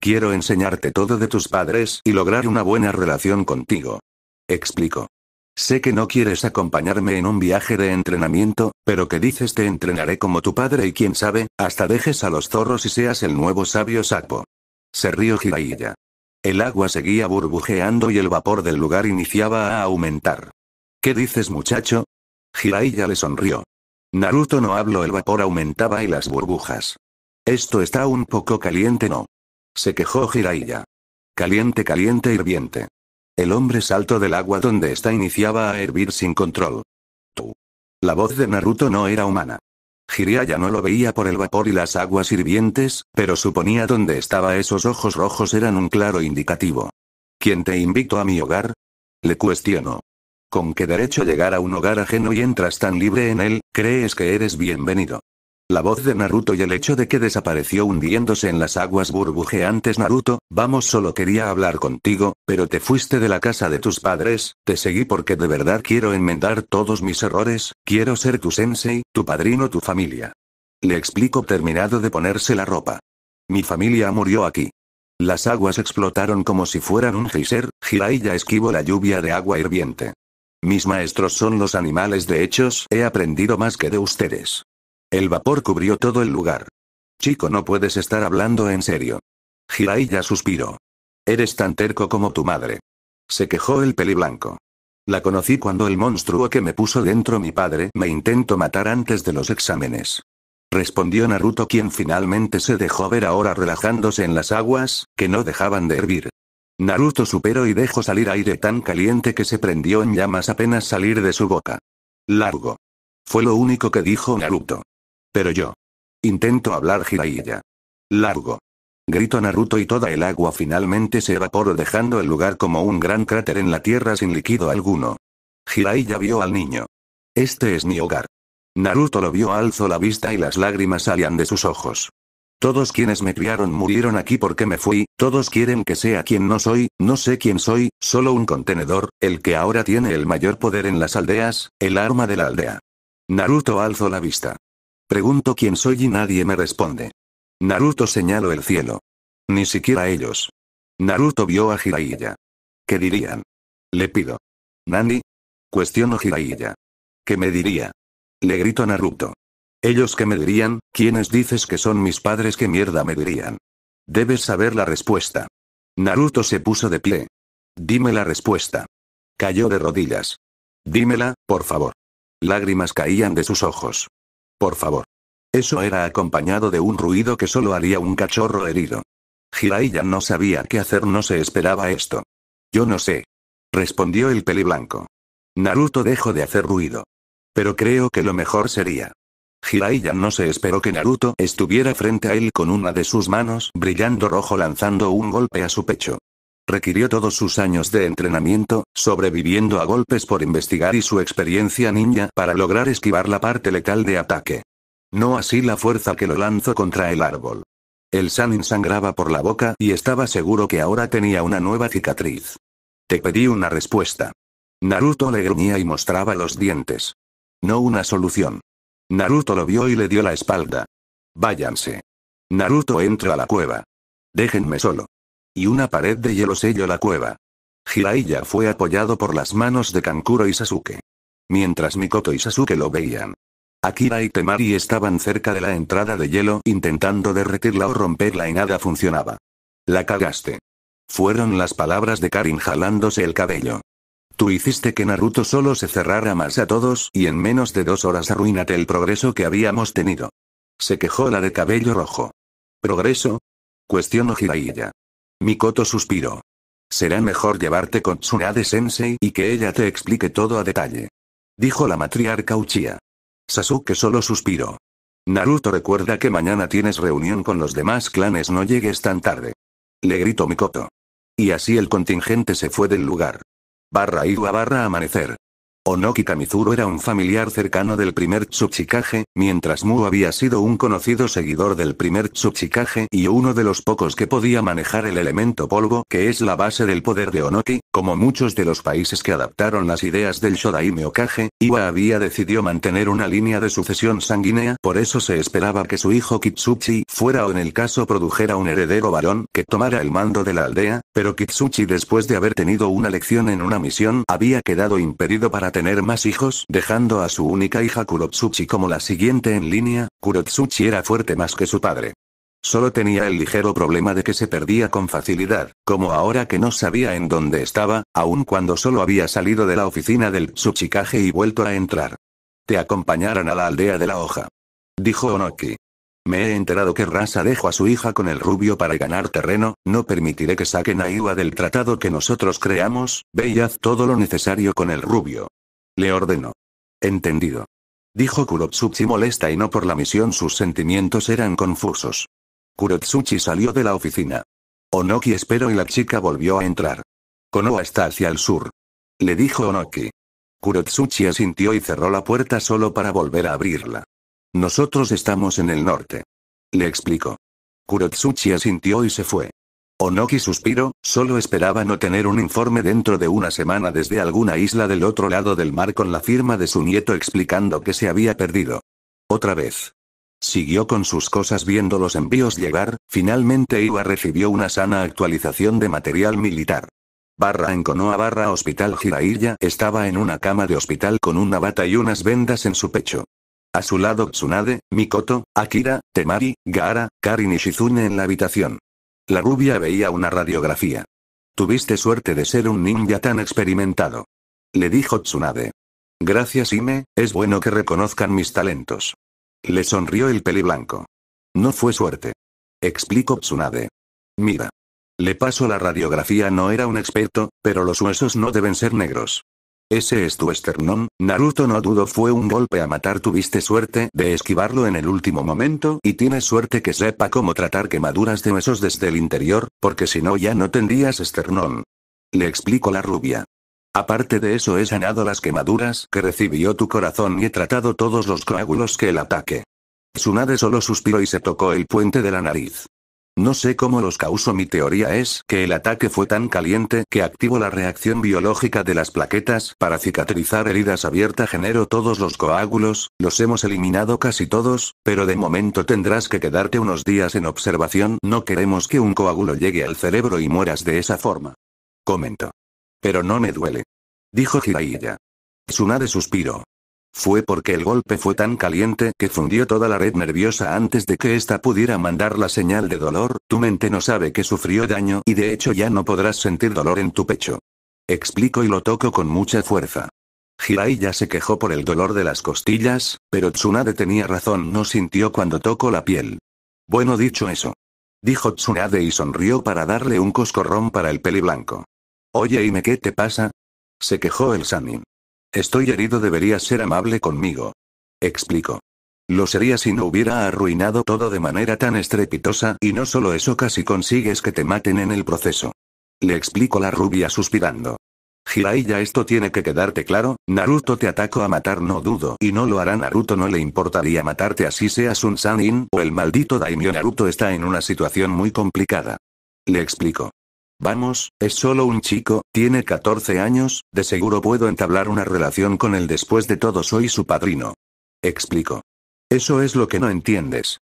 Quiero enseñarte todo de tus padres y lograr una buena relación contigo. Explico. Sé que no quieres acompañarme en un viaje de entrenamiento, pero que dices te entrenaré como tu padre y quién sabe, hasta dejes a los zorros y seas el nuevo sabio sapo. Se rió Jiraiya. El agua seguía burbujeando y el vapor del lugar iniciaba a aumentar. ¿Qué dices muchacho? Jiraiya le sonrió. Naruto no habló el vapor aumentaba y las burbujas. Esto está un poco caliente no. Se quejó Jiraiya. Caliente caliente hirviente. El hombre saltó del agua donde está iniciaba a hervir sin control. Tú. La voz de Naruto no era humana. Jiraiya no lo veía por el vapor y las aguas hirvientes, pero suponía donde estaba esos ojos rojos eran un claro indicativo. ¿Quién te invito a mi hogar? Le cuestionó. ¿Con qué derecho llegar a un hogar ajeno y entras tan libre en él? ¿Crees que eres bienvenido? La voz de Naruto y el hecho de que desapareció hundiéndose en las aguas burbujeantes Naruto, vamos solo quería hablar contigo, pero te fuiste de la casa de tus padres, te seguí porque de verdad quiero enmendar todos mis errores, quiero ser tu sensei, tu padrino, tu familia. Le explico terminado de ponerse la ropa. Mi familia murió aquí. Las aguas explotaron como si fueran un geyser, ya esquivó la lluvia de agua hirviente. Mis maestros son los animales de hechos, he aprendido más que de ustedes. El vapor cubrió todo el lugar. Chico, no puedes estar hablando en serio. Jiraiya suspiró. Eres tan terco como tu madre. Se quejó el peli blanco. La conocí cuando el monstruo que me puso dentro mi padre me intentó matar antes de los exámenes. Respondió Naruto quien finalmente se dejó ver ahora relajándose en las aguas, que no dejaban de hervir. Naruto superó y dejó salir aire tan caliente que se prendió en llamas apenas salir de su boca. Largo. Fue lo único que dijo Naruto. Pero yo. Intento hablar Jiraiya. Largo. Gritó Naruto y toda el agua finalmente se evaporó dejando el lugar como un gran cráter en la tierra sin líquido alguno. Jiraiya vio al niño. Este es mi hogar. Naruto lo vio alzó la vista y las lágrimas salían de sus ojos. Todos quienes me criaron murieron aquí porque me fui, todos quieren que sea quien no soy, no sé quién soy, solo un contenedor, el que ahora tiene el mayor poder en las aldeas, el arma de la aldea. Naruto alzo la vista. Pregunto quién soy y nadie me responde. Naruto señaló el cielo. Ni siquiera ellos. Naruto vio a Jiraiya. ¿Qué dirían? Le pido. ¿Nani? Cuestiono Jiraiya. ¿Qué me diría? Le grito a Naruto. Ellos que me dirían, ¿quiénes dices que son mis padres que mierda me dirían? Debes saber la respuesta. Naruto se puso de pie. Dime la respuesta. Cayó de rodillas. Dímela, por favor. Lágrimas caían de sus ojos. Por favor. Eso era acompañado de un ruido que solo haría un cachorro herido. Jiraiya no sabía qué hacer, no se esperaba esto. Yo no sé. Respondió el peliblanco. Naruto dejó de hacer ruido. Pero creo que lo mejor sería. Jiraiya no se esperó que Naruto estuviera frente a él con una de sus manos brillando rojo lanzando un golpe a su pecho. Requirió todos sus años de entrenamiento, sobreviviendo a golpes por investigar y su experiencia ninja para lograr esquivar la parte letal de ataque. No así la fuerza que lo lanzó contra el árbol. El Sanin sangraba por la boca y estaba seguro que ahora tenía una nueva cicatriz. Te pedí una respuesta. Naruto le gruñía y mostraba los dientes. No una solución. Naruto lo vio y le dio la espalda. Váyanse. Naruto entra a la cueva. Déjenme solo. Y una pared de hielo selló la cueva. Jiraiya fue apoyado por las manos de Kankuro y Sasuke. Mientras Mikoto y Sasuke lo veían. Akira y Temari estaban cerca de la entrada de hielo intentando derretirla o romperla y nada funcionaba. La cagaste. Fueron las palabras de Karin jalándose el cabello. Tú hiciste que Naruto solo se cerrara más a todos y en menos de dos horas arruínate el progreso que habíamos tenido. Se quejó la de cabello rojo. ¿Progreso? Cuestionó Hiraiya. Mikoto suspiró. Será mejor llevarte con Tsunade Sensei y que ella te explique todo a detalle. Dijo la matriarca Uchiha. Sasuke solo suspiró. Naruto recuerda que mañana tienes reunión con los demás clanes no llegues tan tarde. Le gritó Mikoto. Y así el contingente se fue del lugar barra igua barra amanecer. Onoki Kamizuru era un familiar cercano del primer Tsuchikage, mientras Mu había sido un conocido seguidor del primer Tsuchikage y uno de los pocos que podía manejar el elemento polvo que es la base del poder de Onoki, como muchos de los países que adaptaron las ideas del Shodaime Okage, Iwa había decidido mantener una línea de sucesión sanguínea, por eso se esperaba que su hijo Kitsuchi fuera o en el caso produjera un heredero varón que tomara el mando de la aldea, pero Kitsuchi después de haber tenido una lección en una misión había quedado impedido para tener más hijos, dejando a su única hija Kurotsuchi como la siguiente en línea, Kurotsuchi era fuerte más que su padre. Solo tenía el ligero problema de que se perdía con facilidad, como ahora que no sabía en dónde estaba, aun cuando solo había salido de la oficina del Tsuchikage y vuelto a entrar. Te acompañarán a la aldea de la hoja. Dijo Onoki. Me he enterado que Rasa dejó a su hija con el rubio para ganar terreno, no permitiré que saquen a Iwa del tratado que nosotros creamos, ve y haz todo lo necesario con el rubio le ordenó. Entendido. Dijo Kurotsuchi molesta y no por la misión sus sentimientos eran confusos. Kurotsuchi salió de la oficina. Onoki esperó y la chica volvió a entrar. Konoha está hacia el sur. Le dijo Onoki. Kurotsuchi asintió y cerró la puerta solo para volver a abrirla. Nosotros estamos en el norte. Le explicó. Kurotsuchi asintió y se fue. Onoki suspiró, solo esperaba no tener un informe dentro de una semana desde alguna isla del otro lado del mar con la firma de su nieto explicando que se había perdido. Otra vez. Siguió con sus cosas viendo los envíos llegar, finalmente Iwa recibió una sana actualización de material militar. Barra en Konoha barra Hospital Jiraiya estaba en una cama de hospital con una bata y unas vendas en su pecho. A su lado Tsunade, Mikoto, Akira, Temari, Gaara, Karin y Shizune en la habitación. La rubia veía una radiografía. Tuviste suerte de ser un ninja tan experimentado. Le dijo Tsunade. Gracias Ime, es bueno que reconozcan mis talentos. Le sonrió el peli blanco. No fue suerte. Explicó Tsunade. Mira. Le paso la radiografía no era un experto, pero los huesos no deben ser negros. Ese es tu esternón, Naruto no dudo fue un golpe a matar tuviste suerte de esquivarlo en el último momento y tienes suerte que sepa cómo tratar quemaduras de huesos desde el interior, porque si no ya no tendrías esternón. Le explico la rubia. Aparte de eso he sanado las quemaduras que recibió tu corazón y he tratado todos los coágulos que el ataque. Tsunade solo suspiró y se tocó el puente de la nariz. No sé cómo los causó mi teoría es que el ataque fue tan caliente que activó la reacción biológica de las plaquetas para cicatrizar heridas abiertas generó todos los coágulos, los hemos eliminado casi todos, pero de momento tendrás que quedarte unos días en observación no queremos que un coágulo llegue al cerebro y mueras de esa forma. Comento. Pero no me duele. Dijo Hiraiya. Tsunade suspiro. Fue porque el golpe fue tan caliente que fundió toda la red nerviosa antes de que ésta pudiera mandar la señal de dolor, tu mente no sabe que sufrió daño y de hecho ya no podrás sentir dolor en tu pecho. Explico y lo toco con mucha fuerza. Hirai ya se quejó por el dolor de las costillas, pero Tsunade tenía razón, no sintió cuando tocó la piel. Bueno dicho eso. Dijo Tsunade y sonrió para darle un coscorrón para el peli blanco. Oye, ¿y me qué te pasa? Se quejó el Sanin. Estoy herido, deberías ser amable conmigo. Explico. Lo sería si no hubiera arruinado todo de manera tan estrepitosa y no solo eso casi consigues que te maten en el proceso. Le explico la rubia suspirando. Jiraiya esto tiene que quedarte claro, Naruto te atacó a matar no dudo y no lo hará Naruto no le importaría matarte así seas un Sanin o el maldito Daimyo Naruto está en una situación muy complicada. Le explico. Vamos, es solo un chico, tiene 14 años, de seguro puedo entablar una relación con él después de todo soy su padrino. Explico. Eso es lo que no entiendes.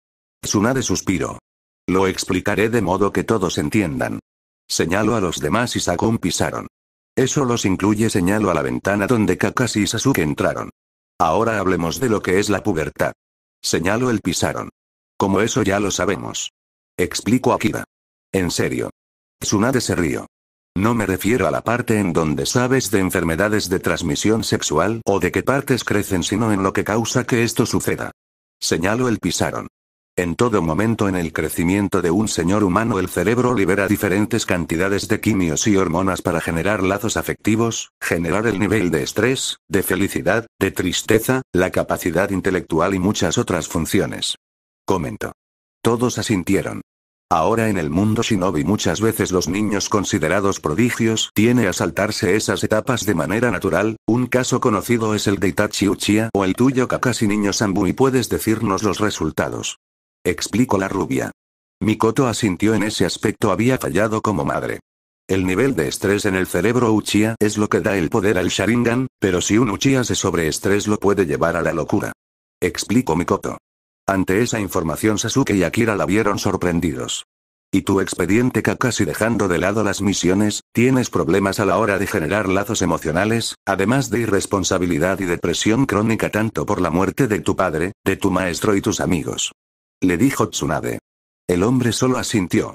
Tsunade suspiro. Lo explicaré de modo que todos entiendan. Señalo a los demás y un pisaron. Eso los incluye señalo a la ventana donde Kakashi y Sasuke entraron. Ahora hablemos de lo que es la pubertad. Señalo el pisaron. Como eso ya lo sabemos. Explico Akira. En serio. Tsunade se río. No me refiero a la parte en donde sabes de enfermedades de transmisión sexual o de qué partes crecen, sino en lo que causa que esto suceda. Señalo el pisaron. En todo momento en el crecimiento de un señor humano el cerebro libera diferentes cantidades de quimios y hormonas para generar lazos afectivos, generar el nivel de estrés, de felicidad, de tristeza, la capacidad intelectual y muchas otras funciones. Comento. Todos asintieron. Ahora en el mundo shinobi muchas veces los niños considerados prodigios tiene a saltarse esas etapas de manera natural, un caso conocido es el de Itachi Uchiha o el tuyo Kakashi Niño Sambu y puedes decirnos los resultados. Explico la rubia. Mikoto asintió en ese aspecto había fallado como madre. El nivel de estrés en el cerebro Uchiha es lo que da el poder al Sharingan, pero si un Uchiha se sobreestrés lo puede llevar a la locura. Explico Mikoto. Ante esa información Sasuke y Akira la vieron sorprendidos. Y tu expediente Kakashi dejando de lado las misiones, tienes problemas a la hora de generar lazos emocionales, además de irresponsabilidad y depresión crónica tanto por la muerte de tu padre, de tu maestro y tus amigos. Le dijo Tsunade. El hombre solo asintió.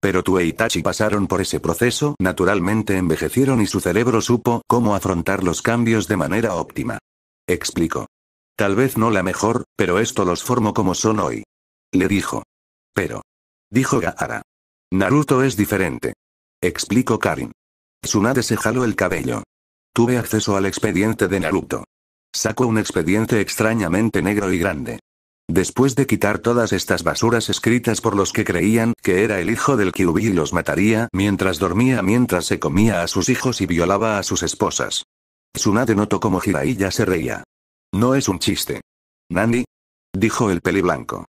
Pero tu e Itachi pasaron por ese proceso, naturalmente envejecieron y su cerebro supo cómo afrontar los cambios de manera óptima. Explicó. Tal vez no la mejor, pero esto los formo como son hoy. Le dijo. Pero. Dijo Gaara. Naruto es diferente. Explicó Karin. Tsunade se jaló el cabello. Tuve acceso al expediente de Naruto. Sacó un expediente extrañamente negro y grande. Después de quitar todas estas basuras escritas por los que creían que era el hijo del Kyubi y los mataría mientras dormía, mientras se comía a sus hijos y violaba a sus esposas. Tsunade notó como Jiraiya se reía. No es un chiste. Nani. Dijo el peliblanco.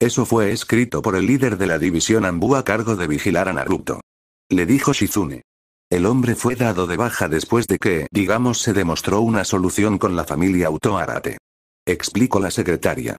Eso fue escrito por el líder de la división Ambú a cargo de vigilar a Naruto. Le dijo Shizune. El hombre fue dado de baja después de que, digamos, se demostró una solución con la familia Autoarate. Explicó la secretaria.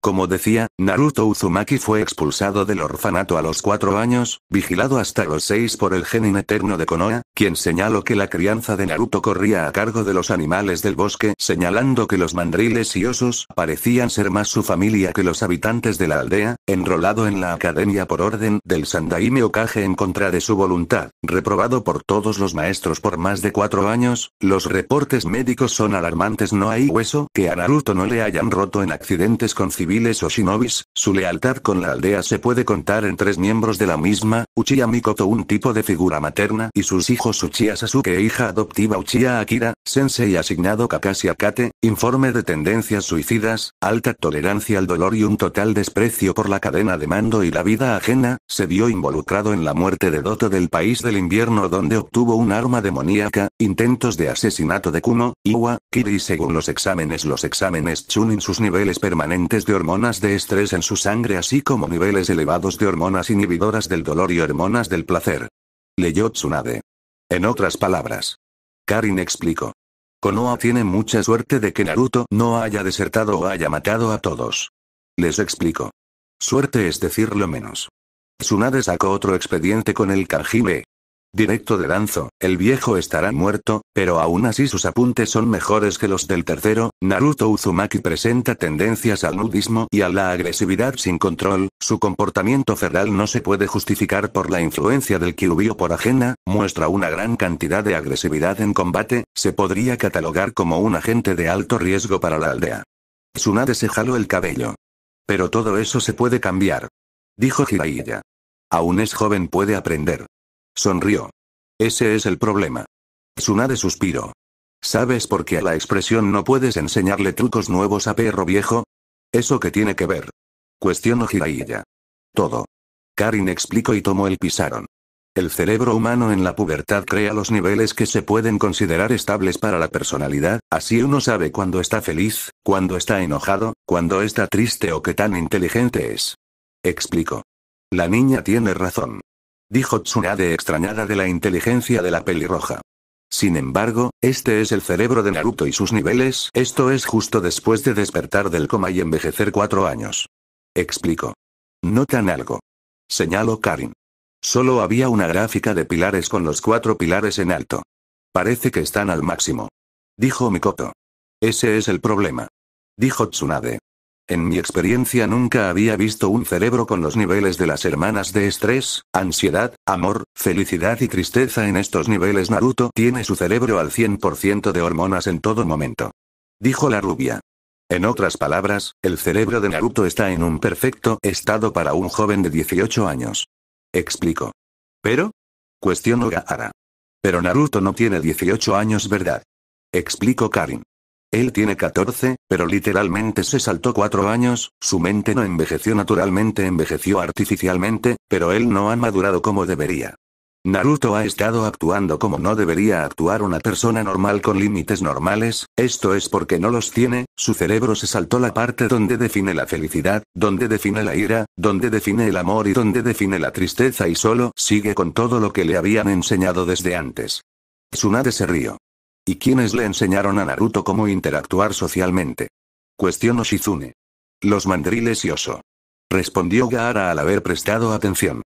Como decía, Naruto Uzumaki fue expulsado del orfanato a los cuatro años, vigilado hasta los seis por el genin eterno de Konoha, quien señaló que la crianza de Naruto corría a cargo de los animales del bosque, señalando que los mandriles y osos parecían ser más su familia que los habitantes de la aldea, enrolado en la academia por orden del Sandaime Okage en contra de su voluntad, reprobado por todos los maestros por más de cuatro años, los reportes médicos son alarmantes no hay hueso que a Naruto no le hayan roto en accidentes con civiles o shinobis, su lealtad con la aldea se puede contar en tres miembros de la misma, Uchiha Mikoto un tipo de figura materna y sus hijos Uchiha Sasuke e hija adoptiva Uchiha Akira, sensei asignado Kakashi Akate, informe de tendencias suicidas, alta tolerancia al dolor y un total desprecio por la cadena de mando y la vida ajena, se vio involucrado en la muerte de Doto del país del invierno donde obtuvo un arma demoníaca, intentos de asesinato de Kuno, Iwa, Kiri según los exámenes los exámenes Chunin sus niveles permanentes de hormonas de estrés en su sangre así como niveles elevados de hormonas inhibidoras del dolor y hormonas del placer. Leyó Tsunade. En otras palabras. Karin explicó. Konoha tiene mucha suerte de que Naruto no haya desertado o haya matado a todos. Les explico. Suerte es decir lo menos. Tsunade sacó otro expediente con el kanjime, Directo de Danzo, el viejo estará muerto, pero aún así sus apuntes son mejores que los del tercero. Naruto Uzumaki presenta tendencias al nudismo y a la agresividad sin control, su comportamiento feral no se puede justificar por la influencia del Kirubio por ajena, muestra una gran cantidad de agresividad en combate, se podría catalogar como un agente de alto riesgo para la aldea. Tsunade se jaló el cabello. Pero todo eso se puede cambiar. Dijo Hiraiya. Aún es joven puede aprender. Sonrió. Ese es el problema. Tsunade suspiró. ¿Sabes por qué a la expresión no puedes enseñarle trucos nuevos a perro viejo? ¿Eso qué tiene que ver? Cuestionó Jiraiya. Todo. Karin explicó y tomó el pisaron. El cerebro humano en la pubertad crea los niveles que se pueden considerar estables para la personalidad, así uno sabe cuándo está feliz, cuándo está enojado, cuándo está triste o qué tan inteligente es. Explicó. La niña tiene razón dijo Tsunade extrañada de la inteligencia de la pelirroja. Sin embargo, este es el cerebro de Naruto y sus niveles, esto es justo después de despertar del coma y envejecer cuatro años. Explico. Notan algo. Señaló Karin. Solo había una gráfica de pilares con los cuatro pilares en alto. Parece que están al máximo. Dijo Mikoto. Ese es el problema. Dijo Tsunade. En mi experiencia nunca había visto un cerebro con los niveles de las hermanas de estrés, ansiedad, amor, felicidad y tristeza en estos niveles. Naruto tiene su cerebro al 100% de hormonas en todo momento. Dijo la rubia. En otras palabras, el cerebro de Naruto está en un perfecto estado para un joven de 18 años. Explico. ¿Pero? Cuestionó Gaara. Pero Naruto no tiene 18 años, ¿verdad? Explico Karin. Él tiene 14, pero literalmente se saltó 4 años, su mente no envejeció naturalmente, envejeció artificialmente, pero él no ha madurado como debería. Naruto ha estado actuando como no debería actuar una persona normal con límites normales, esto es porque no los tiene, su cerebro se saltó la parte donde define la felicidad, donde define la ira, donde define el amor y donde define la tristeza y solo sigue con todo lo que le habían enseñado desde antes. Tsunade se rió. ¿Y quiénes le enseñaron a Naruto cómo interactuar socialmente? Cuestionó Shizune. Los mandriles y oso. Respondió Gaara al haber prestado atención.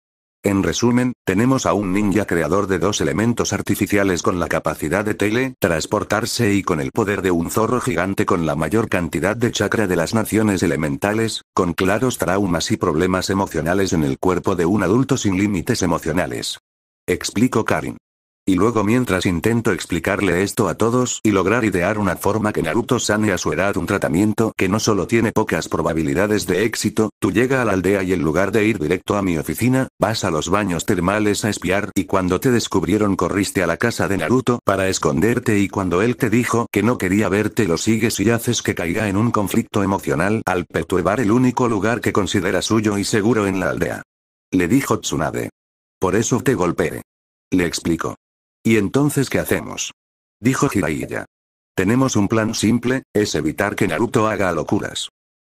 En resumen, tenemos a un ninja creador de dos elementos artificiales con la capacidad de teletransportarse y con el poder de un zorro gigante con la mayor cantidad de chakra de las naciones elementales, con claros traumas y problemas emocionales en el cuerpo de un adulto sin límites emocionales. Explicó Karin. Y luego mientras intento explicarle esto a todos y lograr idear una forma que Naruto sane a su edad un tratamiento que no solo tiene pocas probabilidades de éxito, tú llega a la aldea y en lugar de ir directo a mi oficina, vas a los baños termales a espiar y cuando te descubrieron corriste a la casa de Naruto para esconderte y cuando él te dijo que no quería verte lo sigues y haces que caiga en un conflicto emocional al perturbar el único lugar que considera suyo y seguro en la aldea. Le dijo Tsunade. Por eso te golpeé. Le explico. ¿Y entonces qué hacemos? Dijo Hiraiya. Tenemos un plan simple, es evitar que Naruto haga locuras.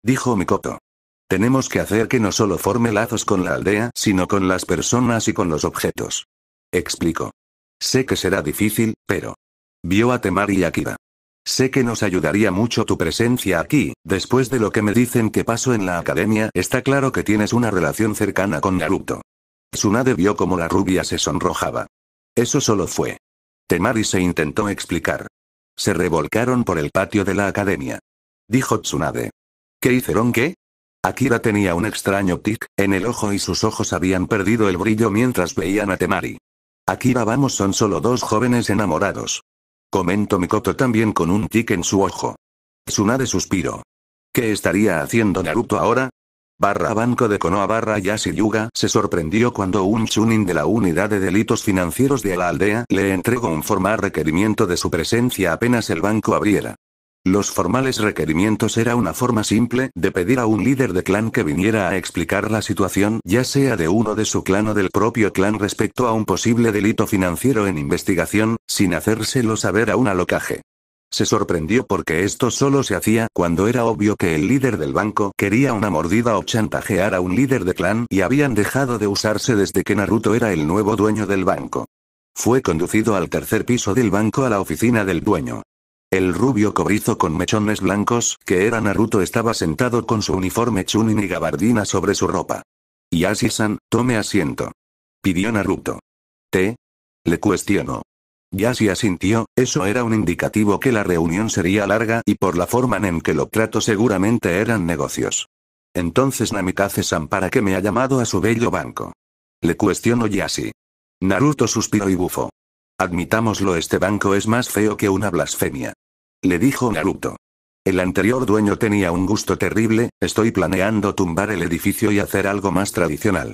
Dijo Mikoto. Tenemos que hacer que no solo forme lazos con la aldea, sino con las personas y con los objetos. Explico. Sé que será difícil, pero... Vio a Temari y Akira. Sé que nos ayudaría mucho tu presencia aquí, después de lo que me dicen que pasó en la academia, está claro que tienes una relación cercana con Naruto. Tsunade vio como la rubia se sonrojaba. Eso solo fue. Temari se intentó explicar. Se revolcaron por el patio de la academia. Dijo Tsunade. ¿Qué hicieron qué? Akira tenía un extraño tic en el ojo y sus ojos habían perdido el brillo mientras veían a Temari. Akira vamos son solo dos jóvenes enamorados. Comentó Mikoto también con un tic en su ojo. Tsunade suspiró. ¿Qué estaría haciendo Naruto ahora? barra Banco de Konoha barra Yuga se sorprendió cuando un chunin de la Unidad de Delitos Financieros de la aldea le entregó un formal requerimiento de su presencia apenas el banco abriera. Los formales requerimientos era una forma simple de pedir a un líder de clan que viniera a explicar la situación, ya sea de uno de su clan o del propio clan respecto a un posible delito financiero en investigación, sin hacérselo saber a un alocaje. Se sorprendió porque esto solo se hacía cuando era obvio que el líder del banco quería una mordida o chantajear a un líder de clan y habían dejado de usarse desde que Naruto era el nuevo dueño del banco. Fue conducido al tercer piso del banco a la oficina del dueño. El rubio cobrizo con mechones blancos, que era Naruto, estaba sentado con su uniforme chunin y gabardina sobre su ropa. Yashi-san, tome asiento. Pidió Naruto. ¿Te? Le cuestionó. Yasi asintió, eso era un indicativo que la reunión sería larga y por la forma en que lo trato seguramente eran negocios. Entonces Namikaze-san para que me ha llamado a su bello banco. Le cuestiono Yasi. Naruto suspiró y bufó. Admitámoslo este banco es más feo que una blasfemia. Le dijo Naruto. El anterior dueño tenía un gusto terrible, estoy planeando tumbar el edificio y hacer algo más tradicional.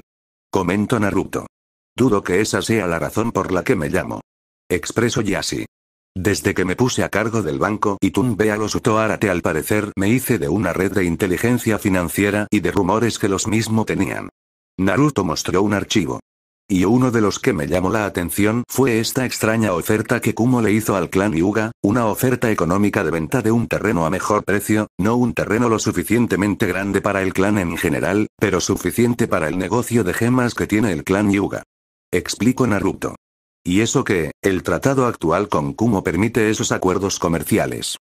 Comento Naruto. Dudo que esa sea la razón por la que me llamo. Expreso ya Desde que me puse a cargo del banco y tumbé a los Utoarate al parecer me hice de una red de inteligencia financiera y de rumores que los mismos tenían. Naruto mostró un archivo. Y uno de los que me llamó la atención fue esta extraña oferta que Kumo le hizo al clan Yuga, una oferta económica de venta de un terreno a mejor precio, no un terreno lo suficientemente grande para el clan en general, pero suficiente para el negocio de gemas que tiene el clan Yuga. Explico Naruto. Y eso que, el tratado actual con Kumo permite esos acuerdos comerciales.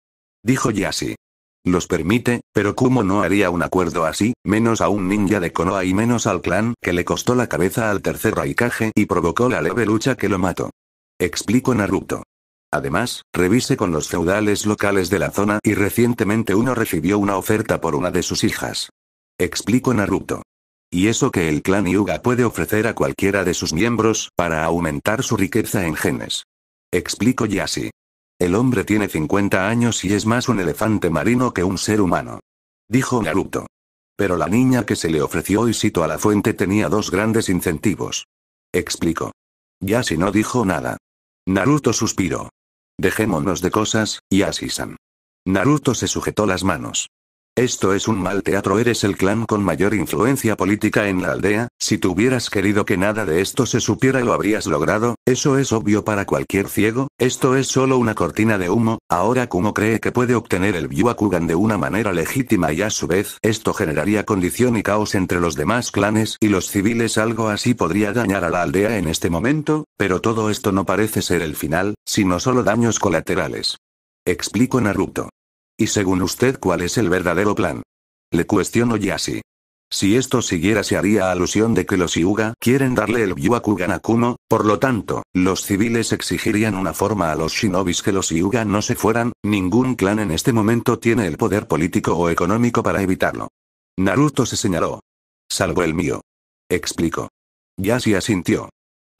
Dijo Yasi. Los permite, pero Kumo no haría un acuerdo así, menos a un ninja de Konoha y menos al clan que le costó la cabeza al tercer Raikage y provocó la leve lucha que lo mató. Explico Naruto. Además, revise con los feudales locales de la zona y recientemente uno recibió una oferta por una de sus hijas. Explico Naruto. Y eso que el clan Yuga puede ofrecer a cualquiera de sus miembros, para aumentar su riqueza en genes. Explico Yasi. El hombre tiene 50 años y es más un elefante marino que un ser humano. Dijo Naruto. Pero la niña que se le ofreció y a la fuente tenía dos grandes incentivos. Explico. Yasi no dijo nada. Naruto suspiró. Dejémonos de cosas, Yasi-san. Naruto se sujetó las manos. Esto es un mal teatro, eres el clan con mayor influencia política en la aldea, si tuvieras querido que nada de esto se supiera lo habrías logrado, eso es obvio para cualquier ciego, esto es solo una cortina de humo, ahora Kumo cree que puede obtener el Byuakugan de una manera legítima y a su vez, esto generaría condición y caos entre los demás clanes y los civiles algo así podría dañar a la aldea en este momento, pero todo esto no parece ser el final, sino solo daños colaterales. Explico Naruto. Y según usted, ¿cuál es el verdadero plan? Le cuestiono Yashi. Si esto siguiera se haría alusión de que los Yuga quieren darle el Yuakugan a Kumo, por lo tanto, los civiles exigirían una forma a los shinobis que los Yuga no se fueran, ningún clan en este momento tiene el poder político o económico para evitarlo. Naruto se señaló. Salvo el mío. Explico. Yashi asintió.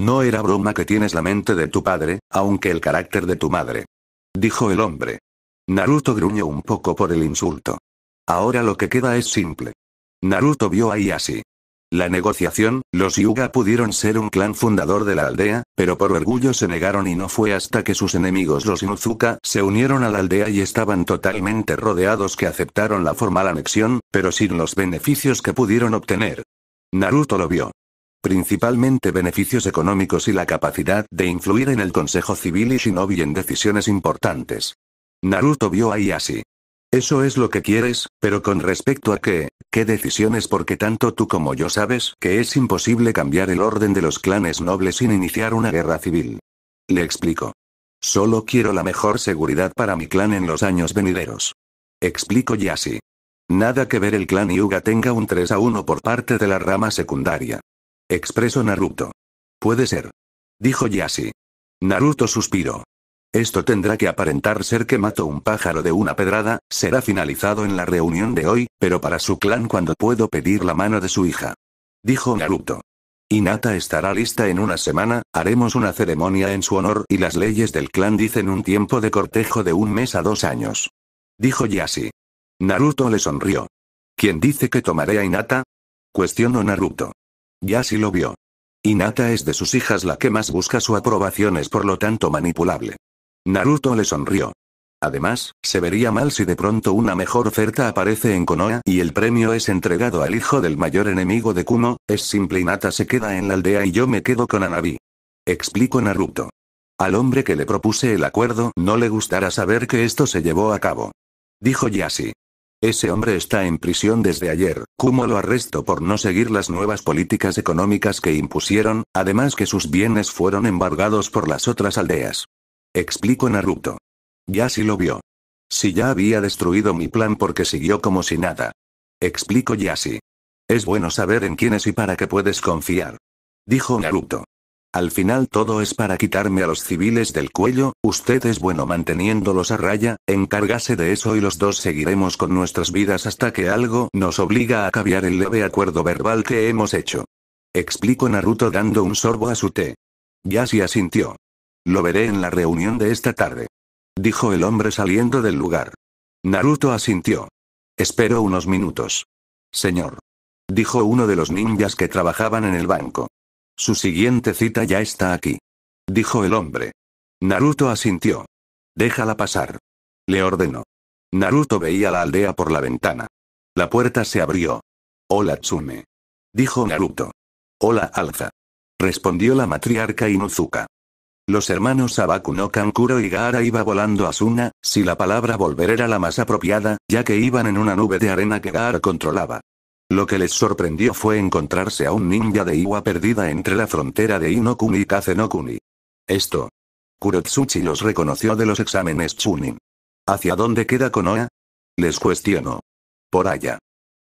No era broma que tienes la mente de tu padre, aunque el carácter de tu madre. Dijo el hombre. Naruto gruñó un poco por el insulto. Ahora lo que queda es simple. Naruto vio ahí así. La negociación, los Yuga pudieron ser un clan fundador de la aldea, pero por orgullo se negaron y no fue hasta que sus enemigos los Inuzuka se unieron a la aldea y estaban totalmente rodeados que aceptaron la formal anexión, pero sin los beneficios que pudieron obtener. Naruto lo vio. Principalmente beneficios económicos y la capacidad de influir en el Consejo Civil y Shinobi en decisiones importantes. Naruto vio a Hiyashi. Eso es lo que quieres, pero con respecto a qué, qué decisiones porque tanto tú como yo sabes que es imposible cambiar el orden de los clanes nobles sin iniciar una guerra civil. Le explico. Solo quiero la mejor seguridad para mi clan en los años venideros. Explico Yashi. Nada que ver el clan Yuga tenga un 3 a 1 por parte de la rama secundaria. Expreso Naruto. Puede ser. Dijo Yasi. Naruto suspiró. Esto tendrá que aparentar ser que mato un pájaro de una pedrada, será finalizado en la reunión de hoy, pero para su clan cuando puedo pedir la mano de su hija. Dijo Naruto. Inata estará lista en una semana, haremos una ceremonia en su honor y las leyes del clan dicen un tiempo de cortejo de un mes a dos años. Dijo Yasi. Naruto le sonrió. ¿Quién dice que tomaré a Inata? Cuestionó Naruto. Yasi lo vio. Inata es de sus hijas la que más busca su aprobación es por lo tanto manipulable. Naruto le sonrió. Además, se vería mal si de pronto una mejor oferta aparece en Konoha y el premio es entregado al hijo del mayor enemigo de Kumo, es simple Nata se queda en la aldea y yo me quedo con Anabi. Explico Naruto. Al hombre que le propuse el acuerdo no le gustará saber que esto se llevó a cabo. Dijo Yasi. Ese hombre está en prisión desde ayer, Kumo lo arrestó por no seguir las nuevas políticas económicas que impusieron, además que sus bienes fueron embargados por las otras aldeas. Explico Naruto. Ya sí lo vio. Si ya había destruido mi plan porque siguió como si nada. Explico Yasi. Es bueno saber en quiénes y para qué puedes confiar. Dijo Naruto. Al final todo es para quitarme a los civiles del cuello, usted es bueno manteniéndolos a raya, encárgase de eso y los dos seguiremos con nuestras vidas hasta que algo nos obliga a cambiar el leve acuerdo verbal que hemos hecho. Explico Naruto dando un sorbo a su té. Yasi asintió. Lo veré en la reunión de esta tarde. Dijo el hombre saliendo del lugar. Naruto asintió. Espero unos minutos. Señor. Dijo uno de los ninjas que trabajaban en el banco. Su siguiente cita ya está aquí. Dijo el hombre. Naruto asintió. Déjala pasar. Le ordenó. Naruto veía la aldea por la ventana. La puerta se abrió. Hola Tsume. Dijo Naruto. Hola Alza. Respondió la matriarca Inuzuka. Los hermanos sabakuno Kankuro y Gaara iba volando a Suna, si la palabra volver era la más apropiada, ya que iban en una nube de arena que Gaara controlaba. Lo que les sorprendió fue encontrarse a un ninja de Iwa perdida entre la frontera de Inokuni y Kazenokuni. Esto. Kurotsuchi los reconoció de los exámenes Chunin. ¿Hacia dónde queda Konoha? Les cuestionó. Por allá.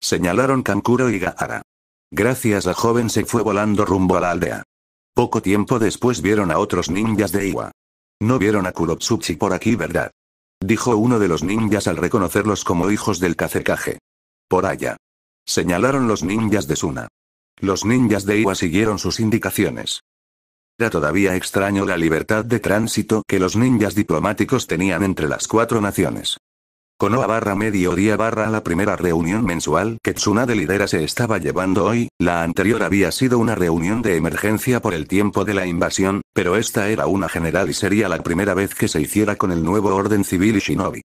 Señalaron Kankuro y Gaara. Gracias a joven se fue volando rumbo a la aldea. Poco tiempo después vieron a otros ninjas de Iwa. No vieron a Kurotsuchi por aquí, ¿verdad? Dijo uno de los ninjas al reconocerlos como hijos del Cacercaje. Por allá. Señalaron los ninjas de Suna. Los ninjas de Iwa siguieron sus indicaciones. Era todavía extraño la libertad de tránsito que los ninjas diplomáticos tenían entre las cuatro naciones. Konoha barra mediodía barra la primera reunión mensual que Tsunade lidera se estaba llevando hoy, la anterior había sido una reunión de emergencia por el tiempo de la invasión, pero esta era una general y sería la primera vez que se hiciera con el nuevo orden civil y shinobi.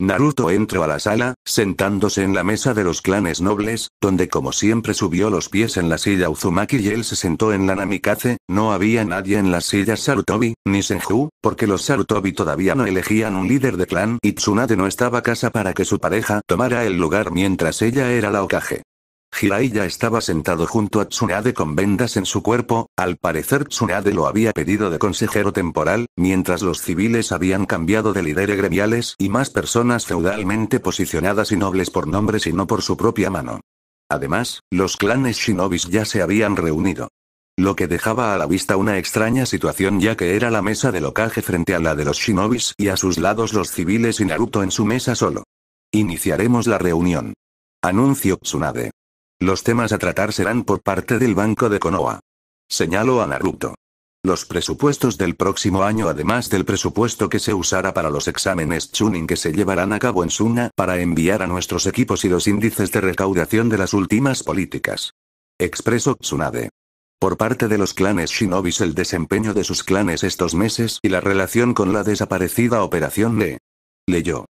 Naruto entró a la sala, sentándose en la mesa de los clanes nobles, donde como siempre subió los pies en la silla Uzumaki y él se sentó en la Namikaze, no había nadie en las sillas Sarutobi, ni Senju, porque los Sarutobi todavía no elegían un líder de clan y Tsunade no estaba casa para que su pareja tomara el lugar mientras ella era la Okage. Hirai ya estaba sentado junto a Tsunade con vendas en su cuerpo, al parecer Tsunade lo había pedido de consejero temporal, mientras los civiles habían cambiado de líderes gremiales y más personas feudalmente posicionadas y nobles por nombre y no por su propia mano. Además, los clanes shinobis ya se habían reunido. Lo que dejaba a la vista una extraña situación ya que era la mesa de locaje frente a la de los shinobis y a sus lados los civiles y Naruto en su mesa solo. Iniciaremos la reunión. Anuncio Tsunade. Los temas a tratar serán por parte del Banco de Konoha. Señaló a Naruto. Los presupuestos del próximo año además del presupuesto que se usará para los exámenes Chunin que se llevarán a cabo en Suna para enviar a nuestros equipos y los índices de recaudación de las últimas políticas. Expresó Tsunade. Por parte de los clanes Shinobis el desempeño de sus clanes estos meses y la relación con la desaparecida Operación de, Leyó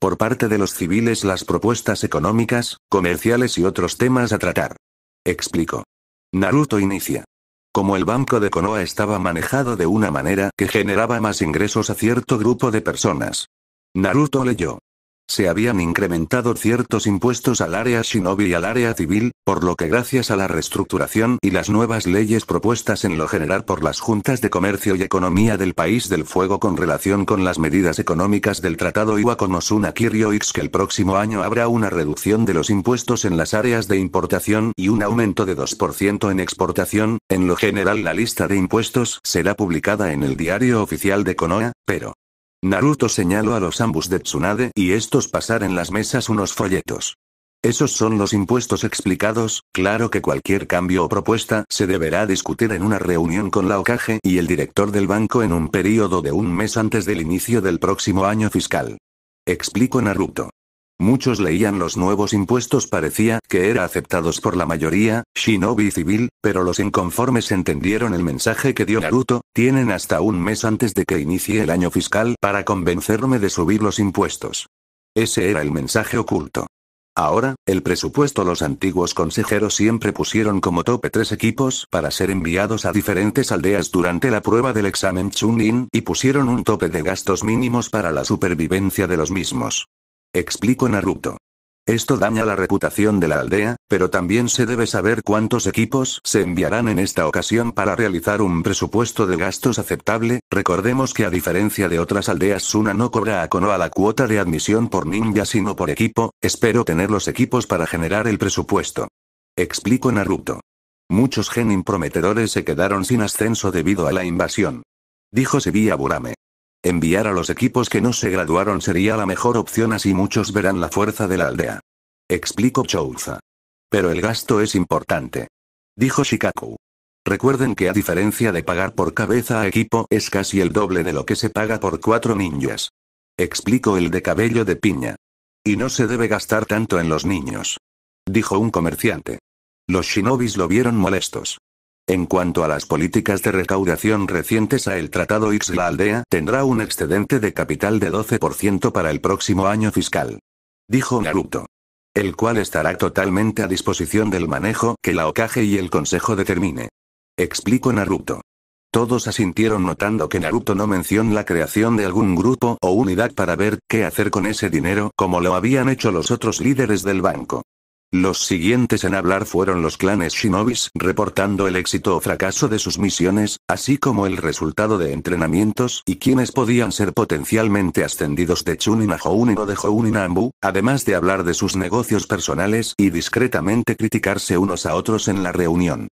por parte de los civiles las propuestas económicas, comerciales y otros temas a tratar. Explico. Naruto inicia. Como el banco de Konoha estaba manejado de una manera que generaba más ingresos a cierto grupo de personas. Naruto leyó. Se habían incrementado ciertos impuestos al área shinobi y al área civil, por lo que gracias a la reestructuración y las nuevas leyes propuestas en lo general por las juntas de comercio y economía del país del fuego con relación con las medidas económicas del tratado Iwakonosuna con x que el próximo año habrá una reducción de los impuestos en las áreas de importación y un aumento de 2% en exportación, en lo general la lista de impuestos será publicada en el diario oficial de Konoha, pero Naruto señaló a los ambus de Tsunade y estos pasar en las mesas unos folletos. Esos son los impuestos explicados, claro que cualquier cambio o propuesta se deberá discutir en una reunión con la Okage y el director del banco en un periodo de un mes antes del inicio del próximo año fiscal. Explico Naruto. Muchos leían los nuevos impuestos parecía que era aceptados por la mayoría, shinobi civil, pero los inconformes entendieron el mensaje que dio Naruto, tienen hasta un mes antes de que inicie el año fiscal para convencerme de subir los impuestos. Ese era el mensaje oculto. Ahora, el presupuesto los antiguos consejeros siempre pusieron como tope tres equipos para ser enviados a diferentes aldeas durante la prueba del examen Chunin y pusieron un tope de gastos mínimos para la supervivencia de los mismos. Explico Naruto. Esto daña la reputación de la aldea, pero también se debe saber cuántos equipos se enviarán en esta ocasión para realizar un presupuesto de gastos aceptable, recordemos que a diferencia de otras aldeas Suna no cobra a Konoha la cuota de admisión por ninja sino por equipo, espero tener los equipos para generar el presupuesto. Explico Naruto. Muchos genin prometedores se quedaron sin ascenso debido a la invasión. Dijo Sibia Burame. Enviar a los equipos que no se graduaron sería la mejor opción así muchos verán la fuerza de la aldea. Explicó Chouza. Pero el gasto es importante. Dijo Shikaku. Recuerden que a diferencia de pagar por cabeza a equipo es casi el doble de lo que se paga por cuatro ninjas. Explicó el de cabello de piña. Y no se debe gastar tanto en los niños. Dijo un comerciante. Los shinobis lo vieron molestos. En cuanto a las políticas de recaudación recientes a el Tratado X, la aldea tendrá un excedente de capital de 12% para el próximo año fiscal. Dijo Naruto. El cual estará totalmente a disposición del manejo que la Ocaje y el Consejo determine. Explicó Naruto. Todos asintieron notando que Naruto no mencionó la creación de algún grupo o unidad para ver qué hacer con ese dinero como lo habían hecho los otros líderes del banco. Los siguientes en hablar fueron los clanes shinobis, reportando el éxito o fracaso de sus misiones, así como el resultado de entrenamientos y quienes podían ser potencialmente ascendidos de Chunin a Hounin o de Hounin a Ambu, además de hablar de sus negocios personales y discretamente criticarse unos a otros en la reunión.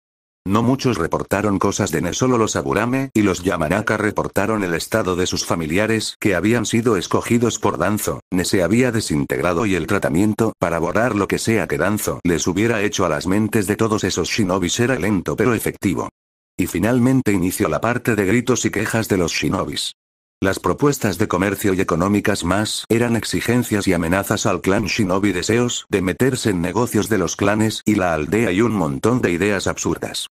No muchos reportaron cosas de Ne, solo los Aburame y los Yamanaka reportaron el estado de sus familiares que habían sido escogidos por Danzo. Ne se había desintegrado y el tratamiento para borrar lo que sea que Danzo les hubiera hecho a las mentes de todos esos shinobis era lento pero efectivo. Y finalmente inició la parte de gritos y quejas de los shinobis. Las propuestas de comercio y económicas más eran exigencias y amenazas al clan Shinobi deseos de meterse en negocios de los clanes y la aldea y un montón de ideas absurdas.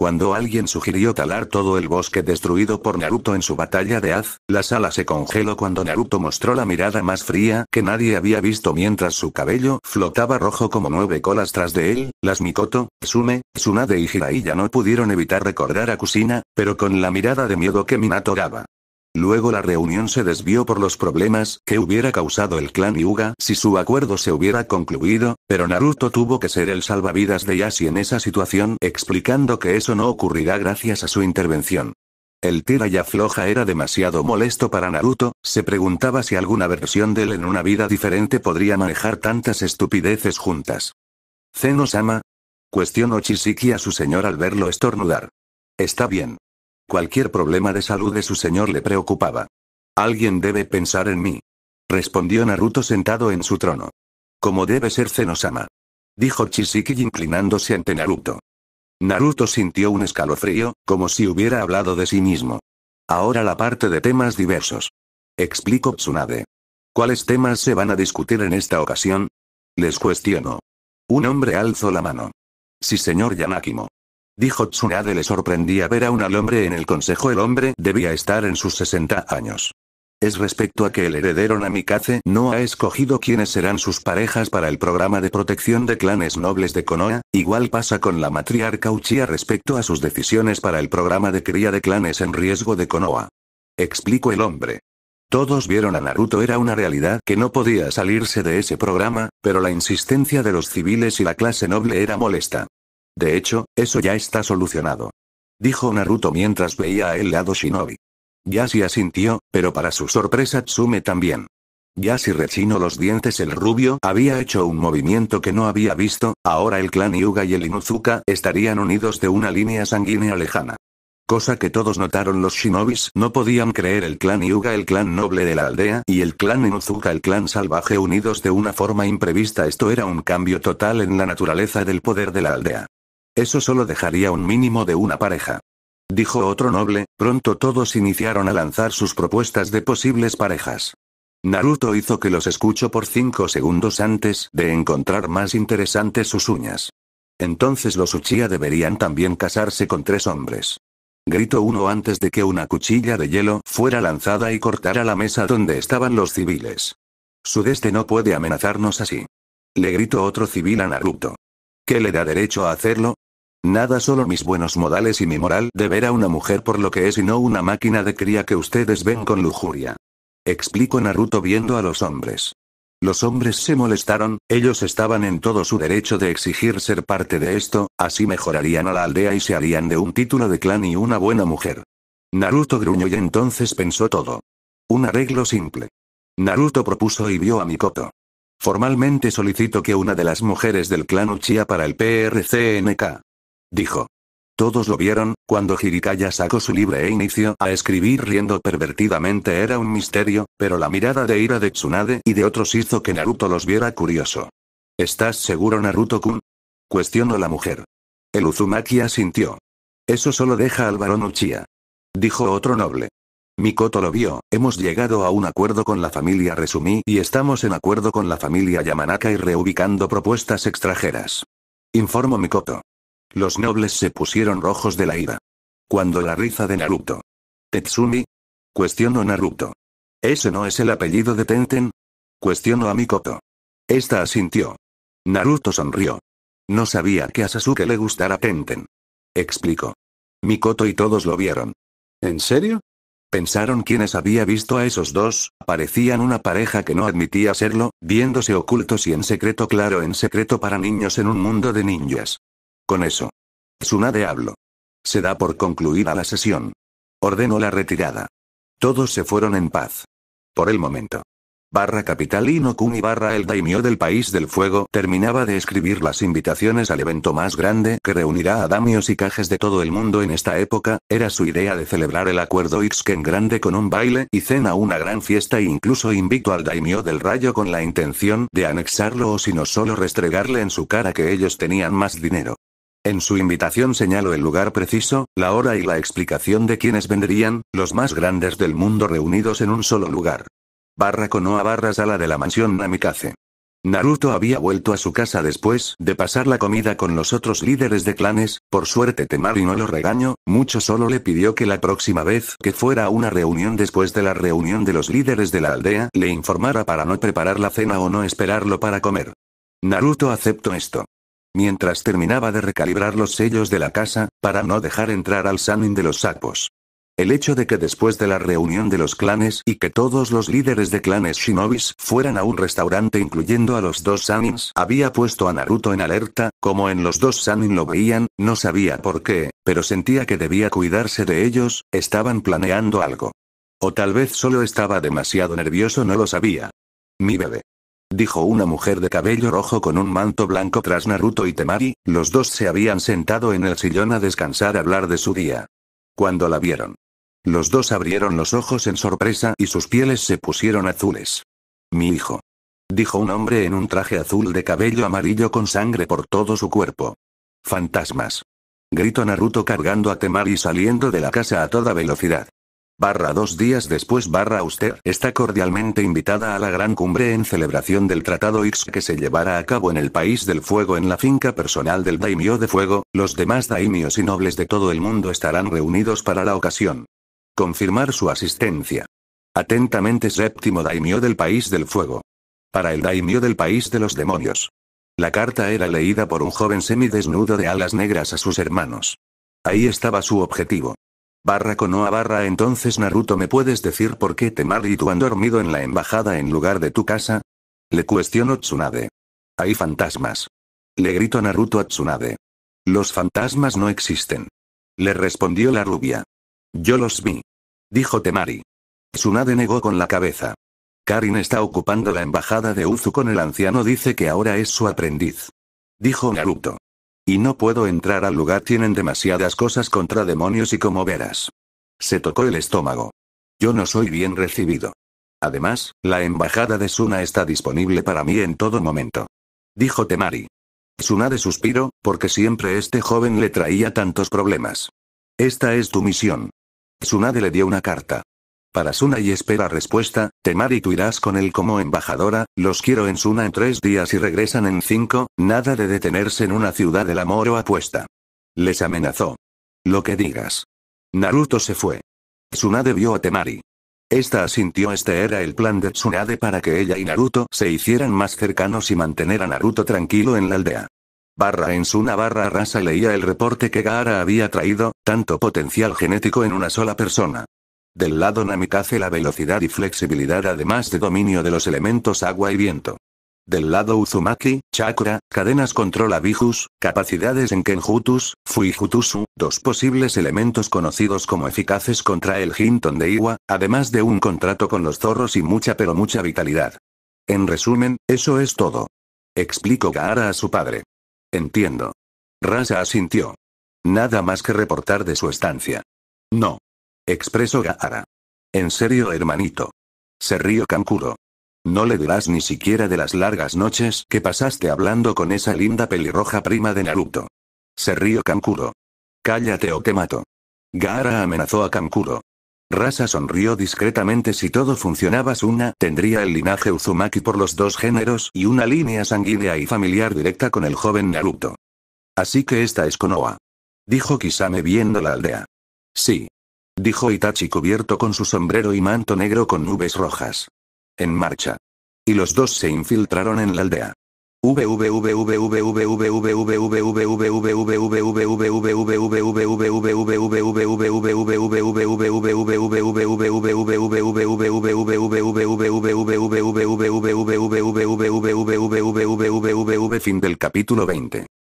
Cuando alguien sugirió talar todo el bosque destruido por Naruto en su batalla de haz, la sala se congeló cuando Naruto mostró la mirada más fría que nadie había visto mientras su cabello flotaba rojo como nueve colas tras de él, las Mikoto, Sume, Tsunade y Jiraiya no pudieron evitar recordar a Kusina, pero con la mirada de miedo que Minato daba. Luego la reunión se desvió por los problemas que hubiera causado el clan Yuga si su acuerdo se hubiera concluido, pero Naruto tuvo que ser el salvavidas de Yashi en esa situación explicando que eso no ocurrirá gracias a su intervención. El tira y afloja era demasiado molesto para Naruto, se preguntaba si alguna versión de él en una vida diferente podría manejar tantas estupideces juntas. zeno Cuestionó Chisiki a su señor al verlo estornudar. Está bien, Cualquier problema de salud de su señor le preocupaba. Alguien debe pensar en mí. Respondió Naruto sentado en su trono. Como debe ser Zenosama. Dijo Chisiki inclinándose ante Naruto. Naruto sintió un escalofrío, como si hubiera hablado de sí mismo. Ahora la parte de temas diversos. Explico Tsunade. ¿Cuáles temas se van a discutir en esta ocasión? Les cuestiono. Un hombre alzó la mano. Sí señor Yanakimo dijo Tsunade le sorprendía ver a un al hombre en el consejo el hombre debía estar en sus 60 años. Es respecto a que el heredero Namikaze no ha escogido quiénes serán sus parejas para el programa de protección de clanes nobles de Konoha, igual pasa con la matriarca Uchiha respecto a sus decisiones para el programa de cría de clanes en riesgo de Konoha. Explicó el hombre. Todos vieron a Naruto era una realidad que no podía salirse de ese programa, pero la insistencia de los civiles y la clase noble era molesta. De hecho, eso ya está solucionado. Dijo Naruto mientras veía a el lado Shinobi. Yashi asintió, pero para su sorpresa Tsume también. Yashi rechinó los dientes el rubio había hecho un movimiento que no había visto, ahora el clan Yuga y el Inuzuka estarían unidos de una línea sanguínea lejana. Cosa que todos notaron los shinobis no podían creer el clan Yuga el clan noble de la aldea y el clan Inuzuka el clan salvaje unidos de una forma imprevista esto era un cambio total en la naturaleza del poder de la aldea. Eso solo dejaría un mínimo de una pareja. Dijo otro noble, pronto todos iniciaron a lanzar sus propuestas de posibles parejas. Naruto hizo que los escuchó por cinco segundos antes de encontrar más interesantes sus uñas. Entonces los Uchiha deberían también casarse con tres hombres. Gritó uno antes de que una cuchilla de hielo fuera lanzada y cortara la mesa donde estaban los civiles. Sudeste no puede amenazarnos así. Le gritó otro civil a Naruto. ¿Qué le da derecho a hacerlo? Nada solo mis buenos modales y mi moral de ver a una mujer por lo que es y no una máquina de cría que ustedes ven con lujuria. Explicó Naruto viendo a los hombres. Los hombres se molestaron, ellos estaban en todo su derecho de exigir ser parte de esto, así mejorarían a la aldea y se harían de un título de clan y una buena mujer. Naruto gruñó y entonces pensó todo. Un arreglo simple. Naruto propuso y vio a Mikoto. Formalmente solicito que una de las mujeres del clan Uchiha para el PRCNK. Dijo. Todos lo vieron, cuando Hirikaya sacó su libre e inició a escribir riendo pervertidamente era un misterio, pero la mirada de ira de Tsunade y de otros hizo que Naruto los viera curioso. ¿Estás seguro Naruto-kun? Cuestionó la mujer. El Uzumaki asintió. Eso solo deja al varón Uchiha. Dijo otro noble. Mikoto lo vio, hemos llegado a un acuerdo con la familia Resumi y estamos en acuerdo con la familia Yamanaka y reubicando propuestas extranjeras. Informo Mikoto. Los nobles se pusieron rojos de la ira. Cuando la riza de Naruto. Tetsumi. Cuestionó Naruto. ¿Ese no es el apellido de Tenten? Cuestionó a Mikoto. Esta asintió. Naruto sonrió. No sabía que a Sasuke le gustara Tenten. Explicó. Mikoto y todos lo vieron. ¿En serio? Pensaron quienes había visto a esos dos, parecían una pareja que no admitía serlo, viéndose ocultos y en secreto claro en secreto para niños en un mundo de ninjas. Con eso. Tsunade habló. Se da por concluida la sesión. Ordenó la retirada. Todos se fueron en paz. Por el momento barra capital Inokuni barra el daimyo del país del fuego terminaba de escribir las invitaciones al evento más grande que reunirá a damios y cajes de todo el mundo en esta época, era su idea de celebrar el acuerdo Ixken grande con un baile y cena una gran fiesta e incluso invicto al daimyo del rayo con la intención de anexarlo o si no solo restregarle en su cara que ellos tenían más dinero. En su invitación señaló el lugar preciso, la hora y la explicación de quienes vendrían, los más grandes del mundo reunidos en un solo lugar barra barras barra sala de la mansión Namikaze. Naruto había vuelto a su casa después de pasar la comida con los otros líderes de clanes, por suerte Temari no lo regañó, mucho solo le pidió que la próxima vez que fuera a una reunión después de la reunión de los líderes de la aldea le informara para no preparar la cena o no esperarlo para comer. Naruto aceptó esto. Mientras terminaba de recalibrar los sellos de la casa, para no dejar entrar al Sanin de los sapos. El hecho de que después de la reunión de los clanes y que todos los líderes de clanes shinobis fueran a un restaurante incluyendo a los dos Sanins había puesto a Naruto en alerta, como en los dos Sanin lo veían, no sabía por qué, pero sentía que debía cuidarse de ellos, estaban planeando algo. O tal vez solo estaba demasiado nervioso, no lo sabía. Mi bebé. Dijo una mujer de cabello rojo con un manto blanco tras Naruto y Temari, los dos se habían sentado en el sillón a descansar a hablar de su día. Cuando la vieron, los dos abrieron los ojos en sorpresa y sus pieles se pusieron azules. Mi hijo. Dijo un hombre en un traje azul de cabello amarillo con sangre por todo su cuerpo. Fantasmas. gritó Naruto cargando a Temari saliendo de la casa a toda velocidad. Barra dos días después barra usted está cordialmente invitada a la gran cumbre en celebración del Tratado X que se llevará a cabo en el País del Fuego en la finca personal del Daimyo de Fuego, los demás daimios y nobles de todo el mundo estarán reunidos para la ocasión confirmar su asistencia. Atentamente séptimo daimyo del país del fuego. Para el daimyo del país de los demonios. La carta era leída por un joven semidesnudo de alas negras a sus hermanos. Ahí estaba su objetivo. Barra con a barra entonces Naruto me puedes decir por qué Temari y tú han dormido en la embajada en lugar de tu casa? Le cuestionó Tsunade. Hay fantasmas. Le gritó Naruto a Tsunade. Los fantasmas no existen. Le respondió la rubia. Yo los vi. Dijo Temari. Tsunade negó con la cabeza. Karin está ocupando la embajada de Uzu con el anciano dice que ahora es su aprendiz. Dijo Naruto. Y no puedo entrar al lugar tienen demasiadas cosas contra demonios y como verás. Se tocó el estómago. Yo no soy bien recibido. Además, la embajada de Suna está disponible para mí en todo momento. Dijo Temari. Tsunade suspiró, porque siempre este joven le traía tantos problemas. Esta es tu misión. Tsunade le dio una carta. Para Suna y espera respuesta, Temari tú irás con él como embajadora, los quiero en Suna en tres días y regresan en cinco, nada de detenerse en una ciudad del amor o apuesta. Les amenazó. Lo que digas. Naruto se fue. Tsunade vio a Temari. Esta asintió este era el plan de Tsunade para que ella y Naruto se hicieran más cercanos y mantener a Naruto tranquilo en la aldea barra en su barra rasa leía el reporte que Gaara había traído, tanto potencial genético en una sola persona. Del lado Namikaze la velocidad y flexibilidad además de dominio de los elementos agua y viento. Del lado Uzumaki, Chakra, cadenas controla Bijus, capacidades en Kenjutus, Fuijutsu, dos posibles elementos conocidos como eficaces contra el Hinton de Iwa, además de un contrato con los zorros y mucha pero mucha vitalidad. En resumen, eso es todo. Explicó Gaara a su padre. Entiendo. Rasa asintió. Nada más que reportar de su estancia. No. Expresó Gaara. En serio, hermanito. Se río Kankuro. No le dirás ni siquiera de las largas noches que pasaste hablando con esa linda pelirroja prima de Naruto. Se río Kankuro. Cállate o te mato. Gaara amenazó a Kankuro. Rasa sonrió discretamente si todo funcionaba Suna tendría el linaje Uzumaki por los dos géneros y una línea sanguínea y familiar directa con el joven Naruto. Así que esta es Konoha. Dijo Kisame viendo la aldea. Sí. Dijo Itachi cubierto con su sombrero y manto negro con nubes rojas. En marcha. Y los dos se infiltraron en la aldea. Fin del capítulo 20.